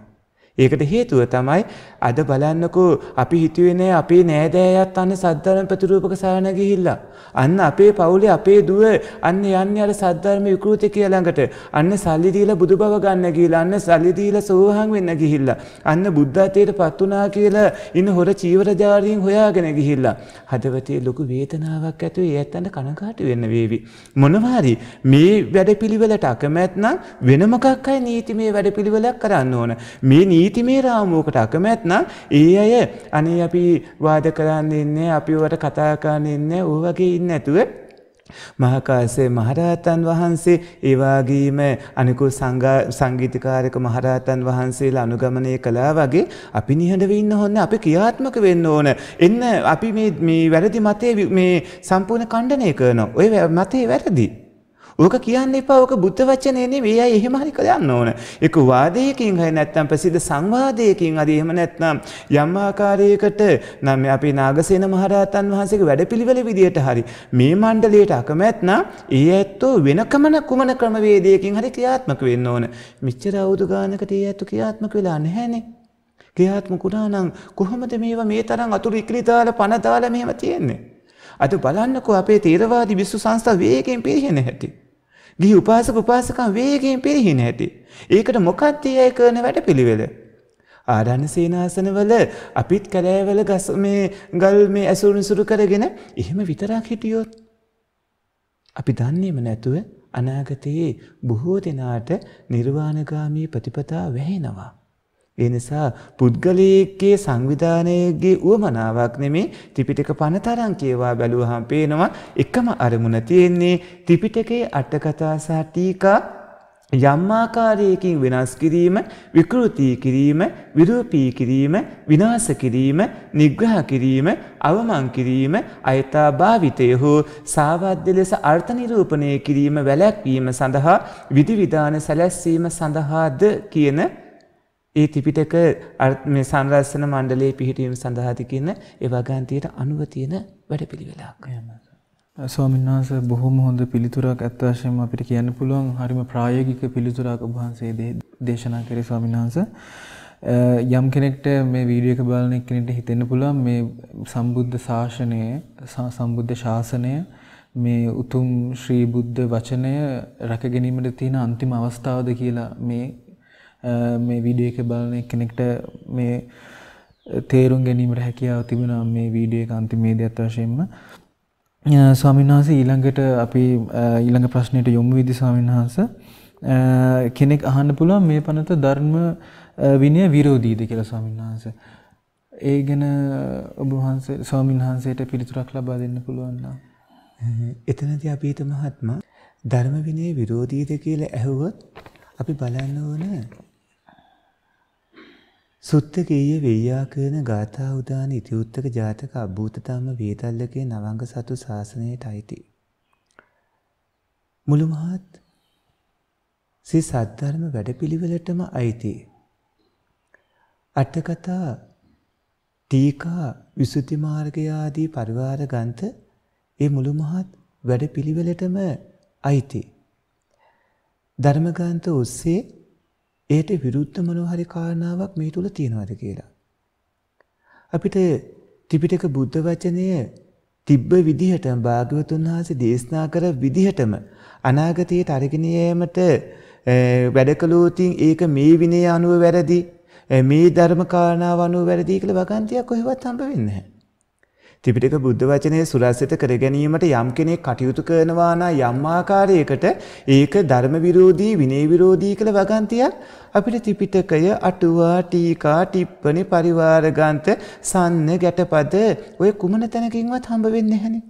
ඒකට හේතුව තමයි අද බලන්නකෝ අපි හිතුවේ නෑ අපේ නෑදෑයත් අන්න සද්ධර්ම ප්‍රතිරූපක සායන ගිහිල්ලා. අන්න අපේ පවුලේ අපේ දුව අන්න යන්නේ අර සද්ධර්ම විකෘතිකය ළඟට. අන්න සල්ලි දීලා බුදු බව ගන්න ගිහිල්ලා අන්න සල්ලි දීලා සෝහන් වෙන්න ගිහිල්ලා. අන්න බුද්ධත්වයටපත් වුණා කියලා ඉන්න හොර චීවරජාරීන් හොයාගෙන ගිහිල්ලා. හදවතේ ලොකු වේදනාවක් ඇති වෙයි ඇත්තට කනගාටු වෙන්න වේවි. මොනවාරි මේ වැඩපිළිවෙලට අකමැත්නම් වෙන මොකක් හරි නීතිමය වැඩපිළිවෙලක් කරන්න ඕන. මේ නීතිමේ රාමුවකට අකමැත්නම් ඒ අය අනේ අපි වාද කරන්න ඉන්නේ අපිවට කතා කරන්න ඉන්නේ ඌ වගේ ඉන්නේ නැතුව මහකාසේ මහරහතන් වහන්සේ ඒවාගේම අනිකු සංගීතිකාරක මහරහතන් වහන්සේලා අනුගමනය කළා වගේ අපි නිහඬව ඉන්න හොන්න අපි ක්‍රියාත්මක වෙන්න ඕන. එන්න අපි මේ වැරදි මතේ මේ සම්පූර්ණ ඛණ්ඩනය කරනවා. ඔය මතේ වැරදි. ඕක කියන්න එපා ඕක බුද්ධ වචනේ නෙවෙයි. අය එහෙම හරි කරන්න ඕන. ඒක වාදයකින් හරි නැත්නම් ප්‍රසිද්ධ සංවාදයකින් හරි එහෙම නැත්නම් යම් ආකාරයකට නම් අපි නාගසේන මහරහතන් වහන්සේගේ වැඩපිළිවෙල විදියට හරි මේ මණ්ඩලයට අකමැත්නම් ඒ ඇත්තෝ වෙන කමන කුමන ක්‍රමවේදයකින් හරි ක්‍රියාත්මක වෙන්න ඕන. මෙච්චර අවුරුදු ගානකට ඒ ඇත්තෝ ක්‍රියාත්මක වෙලා නැහැනේ. ක්‍රියාත්මකුණා නම් කොහොමද මේවා මේ තරම් අතුරු ඉක්ලිතාල පනතාල මෙහෙම තියෙන්නේ. අද බලන්නකෝ අපේ තේරවාදී විශ්ව සංස්ථා වේගයෙන් පිරිහෙන හැටි. ගිහි උපාසක උපාසකම් වේගයෙන් පිරිහින ඇති. ඒකට මොකක්ද ඒ කරන වැඩපිළිවෙල? ආරණ්‍ය සේනාසනවල අපිත් කැලෑවල ගස් මේ ගල් මේ ඇසුරුන් සුරු කරගෙන එහෙම විතරක් හිටියොත් අපි දන්නේම නැතුව අනාගතයේ බොහෝ දෙනාට නිර්වාණගාමී ප්‍රතිපදා වැහෙනවා. ඒ නිසා පුද්ගලයේකේ සංවිධානයේගේ උවමනාවක් නෙමේ ත්‍රිපිටක පණ තරම් කියවා බැලුවහම පේනවා එකම අරමුණ තියෙන්නේ ත්‍රිපිටකයේ අටකතා සහ ටීකා යම් ආකාරයකින් වෙනස් කිරීම, විකෘති කිරීම, විරූපී කිරීම, විනාශ කිරීම, නිග්‍රහ කිරීම, අවමන් කිරීම, අයථා භාවිතය හෝ සාවද්‍ය ලෙස අර්ථ නිරූපණය කිරීම වැළැක්වීම සඳහා විධිවිධාන සැලැස්වීම සඳහාද කියන ඒ ත්‍රිපිටක මේ සංරස්සන මණ්ඩලයේ පිහිටීම සඳහාති කියන ඒ වගන්තියට අනුව තියෙන වැඩපිළිවෙලක්. ස්වාමීන් වහන්සේ බොහොම හොඳ පිළිතුරක් ඇත්ත වශයෙන්ම අපිට කියන්න පුළුවන් හරිම ප්‍රායෝගික පිළිතුරක් ඔබ වහන්සේ දේශනා කරේ ස්වාමීන් වහන්සේ. යම් කෙනෙක්ට මේ වීඩියෝ එක බලන එක්කෙනෙක්ට හිතෙන්න පුළුවන් මේ සම්බුද්ධ ශාසනය සම්බුද්ධ ශාසනය මේ උතුම් ශ්‍රී බුද්ධ වචනය රැක ගැනීමට තියෙන අන්තිම අවස්ථාවද කියලා මේ මේ වීඩිය එක බලන කෙනෙක්ට මේ තේරුම් ගැනීමට හැකියාව තිබෙනවා මේ වීඩිය එක අන්තිමේ දෙයත් වශයෙන්ම ස්වාමීන් වහන්සේ ඊළඟට අපි ඊළඟ ප්‍රශ්නයට යොමු වෙදි ස්වාමීන් වහන්සේ කෙනෙක් අහන්න පුළුවන් මේ පනත ධර්ම විනය විරෝධීද කියලා ස්වාමීන් වහන්සේ. ඒ ගැන ඔබ වහන්සේ ස්වාමීන් වහන්සේට පිළිතුරක් ලබා දෙන්න පුළුවන් නම්. එතනදී අපි හිත මහත්මයා ධර්ම විනය විරෝධීද කියලා ඇහුවොත් අපි බලන්න ඕන සුත්තකීය වෙයාකරන ගාථා උදාන ඉතිඋත්තක ජාතක අභූතතම වේතල්ලගේ නවංග සතු ශාසනයට අයිති. මුළු මහත් සි සද්ධර්ම වැඩපිළිවෙලටම අයිති. අට්ටකතා ටීකා විසුතිමාර්ගයාදී පරිවාර ගන්ත ඒ මුළු මහත් වැඩ පිළිවෙලටම අයිති. ධර්මගන්ත ඔස්සේ ඒට විරුද්ධ මනෝහරි කාරණාවක් මේ තුළ තියෙනවද කියලා. අපිට ත්‍රිපිටක බුද්ධ වචනය තිබ්බ විදිහටම භාග්‍යවතුන් වහන්සේ දේශනා කර විදිහටම අනාගතයට අරගෙන යෑමට වැඩ කළොතින් ඒක මේ විනය අනුව වැරදි මේ ධර්ම කාරණාව අනුව වැරදි කියලා වගන්තියක් කොහෙවත් හම්බ වෙන්නේ නැහැ. ත්‍රිපිටක බුද්ධ වචනය සුරස්සිත කර ගැනීමට යම් කෙනෙක් කටයුතු කරනවා නම් යම් ආකාරයකට ඒක ධර්ම විරෝධී විනය විරෝධී කියලා වගන්තියක් අපිට ත්‍රිපිටකය අටුවා ටීකා ටිප්පණි පරිවාර ගාන්ත සන්න ගැටපද ඔය කුමන තැනකින්වත් හම්බ වෙන්නේ නැහනේ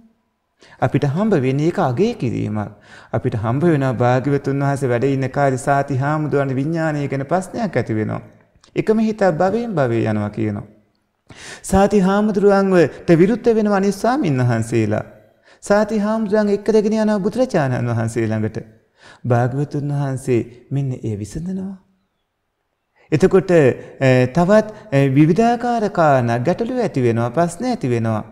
අපිට හම්බ වෙන එක අගේ කිරීමක්. අපිට හම්බ වෙන භාග්‍යවතුන් වහන්සේ වැඩ ඉන්න කාලේ සාති හාමුදුරන් විඥානය ගැන ප්‍රශ්නයක් ඇති වෙනවා. එකම හිතක් භවයෙන් භවය යනවා කියනවා. සාති හාමුදුරුවන්වට විරුද්ධ වෙනවා අනිත් ස්වාමීන් වහන්සේලා. සාති හාමුදුරුවන් එක්කදගෙන යනවා බුදුරජාණන් වහන්සේ ළඟට. භාග්‍යවතුන් වහන්සේ මෙන්න ඒ විසඳනවා. එතකොට තවත් විවිධාකාර කාරණා ගැටලු ඇති වෙනවා ප්‍රශ්න ඇති වෙනවා.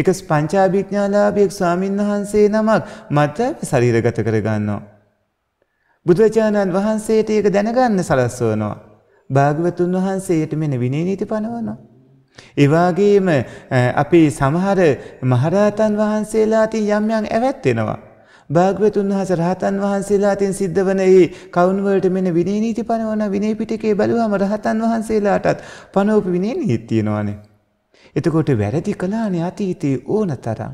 එක ස්පංචාභිඥාලාභියෙක් ස්වාමීන් වහන්සේ නමක් මත ශරීරගත කරගන්නවා. බුදුරජාණන් වහන්සේට ඒක දැනගන්න සලස්වනවා. භාග්‍යවතුන් වහන්සේට මෙන්න විනය නීති පනවනවා. එවාගේම අපේ සමහර මහරහතන් වහන්සේලාතින් යම් යම් ඇවැත්වෙනවා. භාග්‍යවතුන් වහස රහතන් වහන්සේලාතින් සිද්ධ වන ඒ කවුන්වලට මෙන්න විනේ නීති පනවන විනේ පිටකේ බැලුවම රහතන් වහන්සේලාටත් පනෝප විනේ නීති තියෙනවානේ. එතකොට වැරදි කළානේ අතීතේ ඕනතරම්.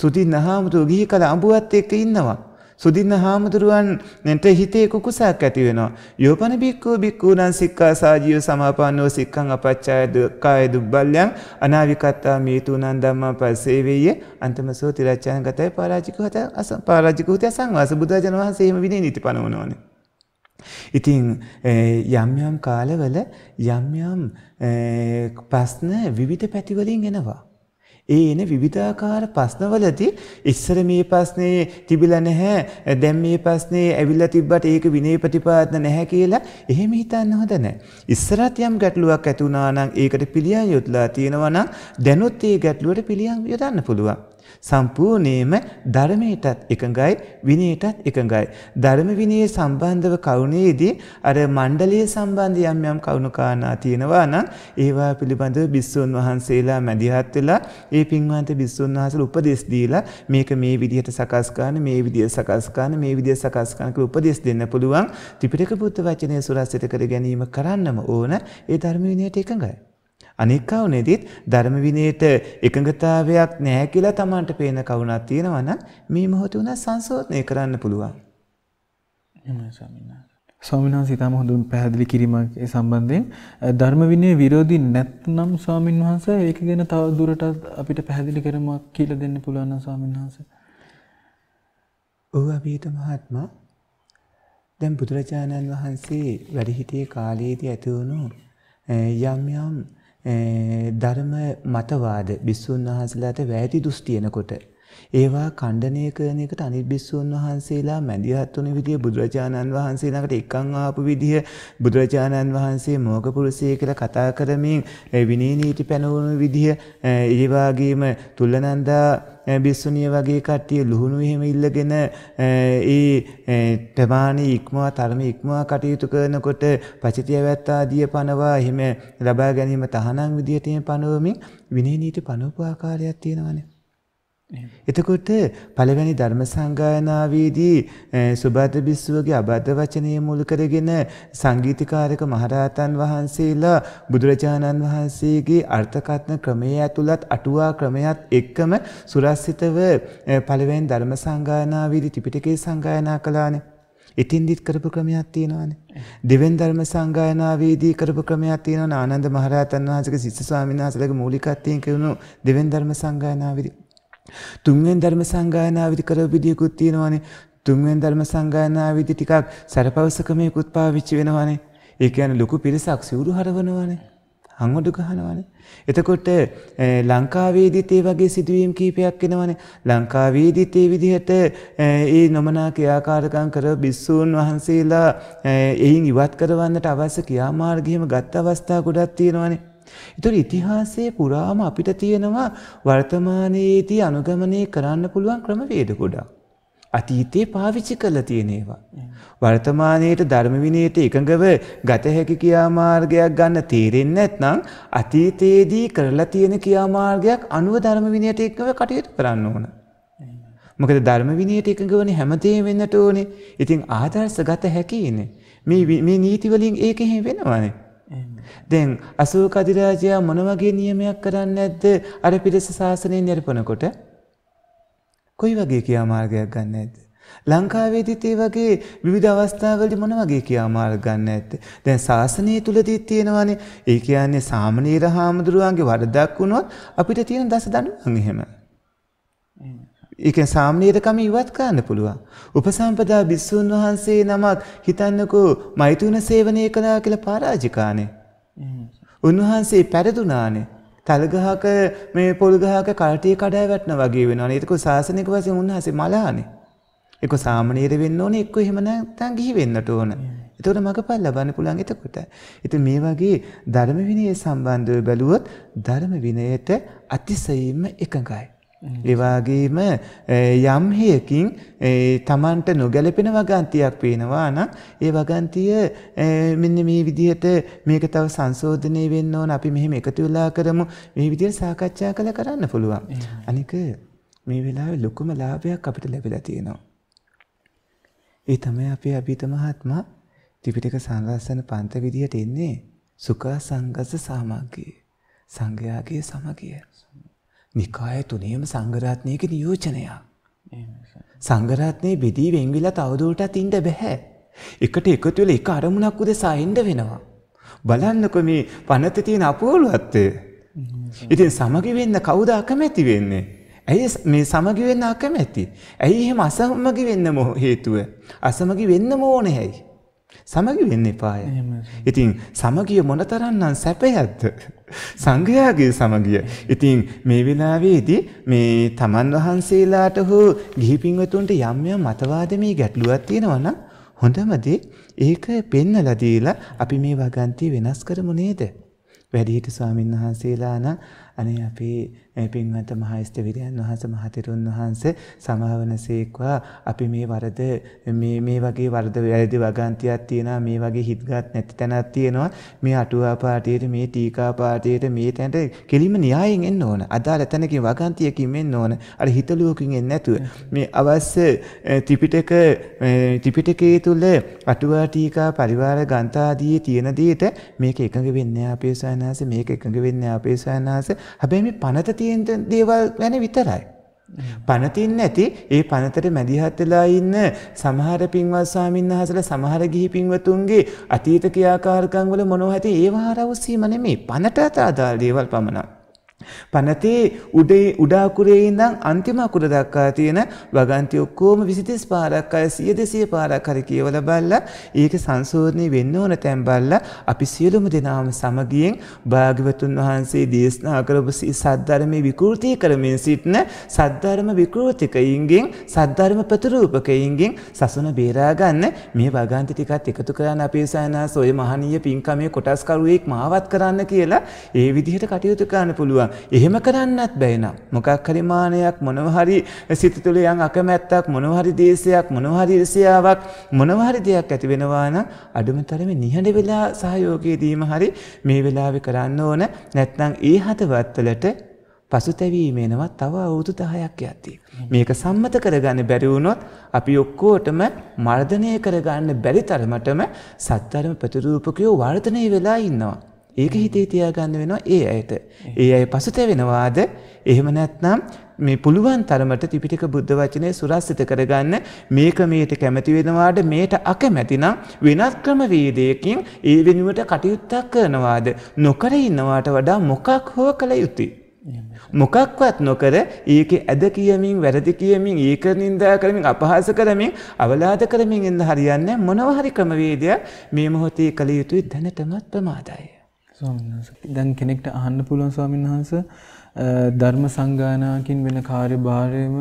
සුදින් අහාමුදුර ගිහි කල අඹුවත් එක්ක ඉන්නවා. සුදින්න හාමුදුරුවන්ට හිතේ කුකුසක් ඇති වෙනවා. යෝපන බික්කූ බික්කූනන් සික්කා සාජීව සමාපන්නෝ සික්කං අපච්චාය දුක්කාය දුබ්බල්ලයන් අනාවිකත්තා මීතුනන් දම්ම පස්සේවේය අන්තම සෝ තිරච්චාන් ගතයි පාරාජිකහත අස පාරාජිකහතය සංවාස බුදුජන වහන්සේම විදිී නිති පනවනවන. ඉතින් යම්යම් කාලවල යම්යම් ප්‍රස්න විවිධ පැතිවලින් එෙනවා. ඒ එන විවිධාකාර ප්‍රශ්නවලදී ඉස්සර මේ ප්‍රශ්නේ තිබිලා නැහැ දැන් මේ ප්‍රශ්නේ ඇවිල්ලා තිබ්බට ඒක විනය ප්‍රතිපාදන නැහැ කියලා එහෙම හිතන්න හොඳ නැහැ ඉස්සරත් යම් ගැටලුවක් ඇති වුණා නම් ඒකට පිළියම් යොදලා තියෙනවා නම් දැනුත් ඒ ගැටලුවට පිළියම් යොදන්න පුළුවන් සම්පූර්ණයෙන්ම ධර්මයටත් එකඟයි විනයටත් එකඟයි. ධර්ම විනයේ සම්බන්ධව කවුණේදී අර මණ්ඩලයේ සම්බන්ධ යම් යම් කවුණු කාරණා තියෙනවා නම් ඒවා පිළිබඳව බිස්සුන් වහන්සේලා මැදිහත් වෙලා ඒ පින්වන්ත බිස්සුන් වහන්සේලා උපදෙස් දීලා මේක මේ විදිහට සකස් කරන මේ විදිය සකස් කරන මේ විදිය සකස් කරන කියලා උපදෙස් දෙන්න පුළුවන් ත්‍රිපිටක පුත් වචනය සුරස්සිත කර ගැනීම කරන්නම ඕන ඒ ධර්ම විනයට එකඟයි. අනික් කවුනෙදිත් ධර්ම විනයට එකඟතාවයක් නැහැ කියලා Tamanට පේන කවුණක් තියෙනවා නම් මේ මොහොතේ උනා සංසෝධනය කරන්න පුළුවන්. එහෙමයි ස්වාමීනා. ස්වාමීනාන්ස ඉතාම හොඳින් පැහැදිලි කිරීමක් ඒ සම්බන්ධයෙන් ධර්ම විනය විරෝධී නැත්නම් ස්වාමින්වහන්ස ඒක ගැන තව දුරටත් අපිට පැහැදිලි කරමුක් කියලා දෙන්න පුළුවන් නම් ස්වාමින්වහන්ස. ඔව් අභීත මහත්මයා දැන් බුදුරජාණන් වහන්සේ වැඩ සිටියේ කාලයේදී ඇති වුණු යම් යම් ධර්ම මතවාද බිස්සුන් වහන්සේලාට වැයති දුස් තියෙනකොට ඒවා ඛණ්ඩනය කරන එකට අනිත් භික්ෂුන් වහන්සේලා මැදිහත් වුණු විදිය බුදුරජාණන් වහන්සේ ළඟට එක්කන් ආපු විදිය බුදුරජාණන් වහන්සේ මෝග පුරුෂය කියලා කතා කරමින් විනී නීති පැනවුණු විදිය ඒ වගේම තුලනන්දා බිස්සුනිය වගේ කට්ටිය ලුහුණු එහෙම ඉල්ලගෙන ඒ ප්‍රමාණ ඉක්මවා තරම ඉක්මවා කටයුතු කරනකොට පචිතියවැත් ආදිය පනවා එහෙම ලබා ගැනීම තහනම් විදිහට පනවමින් විනය නීති පනවපු ආකාරයක් තියෙනවානේ එතකොට පළවෙනි ධර්ම සංගායනාවේදී සුබාද බිස්සුවගේ අබද්ධ වචනය මුල් කරගෙන සංගීතකාරක මහරහතන් වහන්සේලා බුදුරජාණන් වහන්සේගේ අර්ථකථන ක්‍රමය ඇතුළත් අටුවා ක්‍රමයත් එක්කම සුරස්සිතව පළවෙනි ධර්ම සංගායනාවේදී ත්‍රිපිටකේ සංගායනා කළානේ. ඉතින්දිත් කරපු ක්‍රමයක් තියෙනවානේ. දෙවෙන් ධර්ම සංගායනාවේදී කරපු ක්‍රමයක් තියෙනවා ආනන්ද මහරහතන් වහන්සේගේ ශිෂ්‍ය ස්වාමීන් වහන්සේලාගේ මූලිකත්වයෙන් කරනු දෙවෙන් ධර්ම සංගායනාවේදී තුන්වෙන් ධර්ම සංගායනා විදි කරව විදියකුත් තියෙනවානේ. තුන්වෙන් ධර්ම සංගායනා විදි ටිකක් සරපවසකමේකුත් පාවිච්චි වෙනවානේ. ඒ කියන්නේ ලොකු පිරිසක් සිවුරු හරවනවානේ. අංගොඩු ගහනවානේ. එතකොට ලංකාවේදීත් ඒ වගේ සිදුවීම් කීපයක් එනවනේ. ලංකාවේදීත් ඒ විදිහට ඒ නොමනා ක්‍රියාකාරකම් කර බිස්සූන් වහන්සේලා එයින් ඉවත් කරවන්නට අවශ්‍ය ක්‍රියාමාර්ගෙම ගත් අවස්ථා ගොඩක් තියෙනවනේ. ඒතර ඉතිහාසයේ පුරාම අපිට තියෙනවා වර්තමානයේදී අනුගමනය කරන්න පුළුවන් ක්‍රමවේද ගොඩක්. අතීතයේ පාවිච්චි කරලා තියෙන ඒවා. වර්තමානයේට ධර්ම විනයට එකඟව ගත හැකි ක්‍රියාමාර්ගයක් ගන්න තේරෙන්නේ නැත්නම් අතීතයේදී කරලා තියෙන ක්‍රියාමාර්ගයක් අනුව ධර්ම විනයට එකඟව කටයුතු කරන්න ඕන. මොකද ධර්ම විනයට එකඟවනේ හැමතේම වෙන්නට ඕනේ. ඉතින් ආදර්ශගත හැකියිනේ. මේ මේ නීති වලින් ඒක එහෙම වෙනවනේ. දැන් අසූක අධිරාජයා මොනවගේ නියමයක් කරන්න ඇද්ද අර පිරිස ශාසනයෙන් නිරපනකොට කොයි වගේ කියා මාර්ගයක් ගන්න ඇද්ද ලංකාවේදීත් ඒ වගේ විවිධ අවස්ථාවලදී මොන වගේ කියා මාර්ග ගන්න ඇද්ද දැන් ශාසනය තුලදී තියෙනවානේ ඒ කියන්නේ සාමනීර හාමුදුරුවන්ගේ වරදක් වුණොත් අපිට තියෙන දස දඬුවම් එහෙම ඒක සාමනීරකම ඉවත් කරන්න පුළුවන්. උපසම්පදා භික්ෂුන් වහන්සේ නමක් හිතන්නකෝ මෛතුන සේවනය කළා කියලා පරාජිකානේ. උන්වහන්සේ පැරදුනානේ. තලගහක මේ පොල්ගහක කල්ටිය කඩා වැටෙන වගේ වෙනවා. ඒක ශාසනික වශයෙන් උන්වහන්සේ මලහනේ. ඒක සාමනීර වෙන්න ඕනේ එක්ක එහෙම නැත්නම් ගිහි වෙන්නට ඕනේ. එතකොට මගපල් ලබන්න පුළුවන් එතකොට. ඉතින් මේ වගේ ධර්ම විනය සම්බන්ධව බැලුවොත් ධර්ම විනයට අතිශයින්ම එකඟයි. එවාගේම යම් හයකින් තමන්ට නොගැලපෙන වගන්තියක් පේනවා නම් ඒ වගන්තිය මෙන්න මේ විදිහට මේක තව සංශෝධනය වෙන්න ඕන අපි මෙහෙම එකතු වෙලා කරමු මේ විදිහට සාකච්ඡා කළ කරන්න පුළුවන්. අනික මේ වෙලාවේ ලොකුම ලාභයක් අපිට ලැබිලා තියෙනවා. ඒ තමයි අපේ අභිත මහත්මයා ත්‍රිපිටක සංරස්සන පන්ත විදිහට එන්නේ සුඛා සංගස සාමග්ගේ සංඝයාගේ සමගිය. නිකාය තුනේම සංගරාත්නයක නියෝජනයක්. සංගරාත්නය බෙදී වෙංගිලා තවදුරටත් ඉන්ඩ බැහැ. එකට එකතුවල එක අරමුණක් උද සයින්ඩ වෙනවා. බලන්නක මේ පනත තියෙන අපෝලුවත්තේ. ඉතින් සමගිවෙන්න කවුදාක මැති වෙන්නේ. ඇයි මේ සමගිවෙන්න අකමැති. ඇයි එහෙම අසමගි වෙන්න මොහ හේතුව. අසමගි වෙන්න මෝන හැයි. සමගි වෙන්න එපාය. ඉතින් සමගිය මොනතරන්නම් සැපයත්ද. සංඝයාගේ සමගිය. ඉතින් මේ වෙලාවේදී මේ තමන් වහන්සේලාට හෝ ගිහි පින්වතුන්ට යම් යම් මතවාදමේ ගැටලුවක් තියෙනවා නම් හොඳම දේ ඒක පෙන්නලා දීලා අපි මේ වගන්ති වෙනස් කරමු නේද? වැඩිහිටි ස්වාමීන් වහන්සේලා නම් අනේ අපේ ඒ පින්වත මහස්තවිරයන් වහස මහතෙරුන් වහන්ස සමාවන සේක්වා අපි මේ වරද මේ වගේ වර්ද වැරදි වගන්තියක් තියෙනවා මේ වගේ හිත්ගත් නැති තැනක් තියෙනවා මේ අටුවා පාටියට මේ ටීකා පාටියට මේ තැනට කෙලිම න්‍යායෙන් එන්න ඕන අදාළ තැනකින් වගන්තියකින් එන්න ඕන අර හිතලුවකින් එන්නේ නැතුව මේ අවශ්‍ය ත්‍රිපිටක ත්‍රිපිටකයේ තුල අටුවා ටීකා පරිවාර ගන්තාදී තියෙන දේට මේක එකඟ වෙන්නේ අපේ සයනාස මේක එකඟ වෙන්නේ අපේ සයනාස හැබැයි මේ පනත තියෙන තියෙන දේවල් ගැන විතරයි. පනතින් නැති ඒ පනතට මැදිහත් වෙලා ඉන්න සමහර පින්වත් ස්වාමින්වහන්සේලා සමහර ගිහි පින්වතුන්ගේ අතීත ක්‍රියාකාරකම් වල මොනවා ඇති ඒවා හරවසීම නෙමෙයි පනටට අදාළ දේවල් පමණයි. පනතේ උඩේ උඩාකුරේ ඉඳන් අන්තිම අකුර දක්වා තියෙන වගන්ති ඔක්කොම 23 පාරක් අය 100 200 පාරක් හරි කියවලා බලලා ඒක සංශෝධනය වෙන්න ඕන තැන් බලලා අපි සියලුම දෙනාම සමගියෙන් භාග්‍යවතුන් වහන්සේ දේශනා කරපු සද්ධර්මයේ විකෘති කරමින් සිටන සද්ධර්ම විකෘතිකයින්ගෙන් සද්ධර්ම ප්‍රතිරූපකයින්ගෙන් සසුන බේරා ගන්න මේ වගන්ති ටිකත් එකතු කරන්න අපේ සයනාස ඔය මහනීය පින්කමේ කොටස් කරුවෙක් මාවත් කරන්න කියලා ඒ විදිහට කටයුතු කරන්න පුළුවන් පුළුවන්. එහෙම කරන්නත් බැයි නම් මොකක් හරි මානයක් මොනවා හරි සිත තුළ යම් අකමැත්තක් මොනවා හරි දේශයක් මොනවා හරි ඉරිසියාවක් මොනවා හරි දෙයක් ඇති වෙනවා නම් අඩුම තරමේ නිහඬ වෙලා සහයෝගය දීම හරි මේ වෙලාවේ කරන්න ඕන නැත්නම් ඒ හතවත්වලට පසුතැවීමේනවා තව අවුරුදු 10ක් යද්දී. මේක සම්මත කරගන්න බැරි වුණොත් අපි ඔක්කොටම මර්ධනය කරගන්න බැරි තරමටම සත්තරම ප්‍රතිරූපකයෝ වර්ධනය වෙලා ඉන්නවා. ඒක හිතේ තියාගන්න වෙනවා ඒ අයට. ඒ අය පසුතැවෙනවාද? එහෙම නැත්නම් මේ පුළුවන් තරමට ත්‍රිපිටක බුද්ධ වචනේ සුරස්සිත කරගන්න මේක මේට කැමති වෙනවාට මේට අකමැතිනම් වෙනත් ක්‍රම වේදයකින් ඒ වෙනුවට කටයුත්තක් කරනවාද නොකර ඉන්නවාට වඩා මොකක් හෝ කළ යුතුයි. මොකක්වත් නොකර ඒක ඇද කියමින් වැරදි කියමින් ඒක නින්දා කරමින් අපහාස කරමින් අවලාද කරමින් ඉන්න හරියන්නේ මොනව හරි ක්‍රමවේදයක් මේ මොහොතේ කළ යුතුයි දැනටමත් ප්‍රමාදයි. දැන් කෙනෙක්ට අහන්න පුළුවන් ස්වාමීන් වහන්ස ධර්ම සංගායනාවකින් වෙන කාර්යභාරයම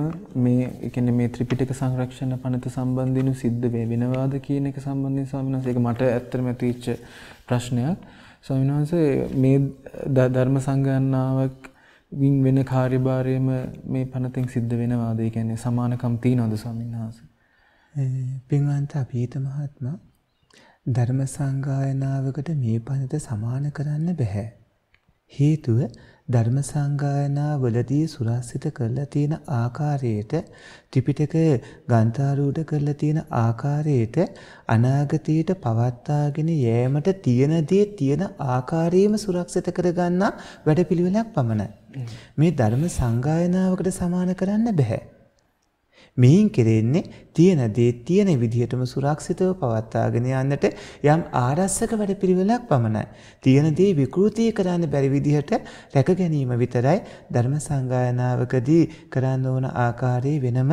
මේ කියන්නේ මේ ත්‍රිපිටක සංරක්ෂණ පනත සම්බන්ධිනු සිද්ධ වෙනවාද කියන එක සම්බන්ධයෙන් ස්වාමීන් වහන්සේ ඒක මට ඇත්තටම ඇතිවෙච්ච ප්‍රශ්නයක් ස්වාමීන් වහන්සේ මේ ධර්ම සංගායනාවක් වින් වෙන කාර්යභාරයම මේ පනතෙන් සිද්ධ වෙනවාද ඒ කියන්නේ සමානකම් තියනවද ස්වාමීන් වහන්සේ පින්වන්ත අපීත මහත්මයා ධර්ම සංගායනාවකට මේ පනත සමාන කරන්න බැහැ. හේතුව ධර්ම සංගායනාවලදී සුරස්සිත කරලා තියෙන ආකාරයට ත්‍රිපිටක ගන්ථාරූඪ කරලා තියෙන ආකාරයට අනාගතයට පවත්වාගෙන යෑමට තියෙන දේ තියෙන ආකාරයෙන්ම සුරක්ෂිත කරගන්න වැඩපිළිවෙලක් පමණයි. මේ ධර්ම සංගායනාවකට සමාන කරන්න බෑ. මෙයින් කෙරෙන්නේ තියෙන දේ තියෙන විදිහටම සුරක්ෂිතව පවත්වාගෙන යන්නට යම් ආරස්සක වැඩපිළිවෙලක් පමණයි. තියෙන දේ විකෘති කරන්න බැරි විදිහට රැක ගැනීම විතරයි ධර්ම සංගායනාවකදී කරන්න ඕන ආකාරයේ වෙනම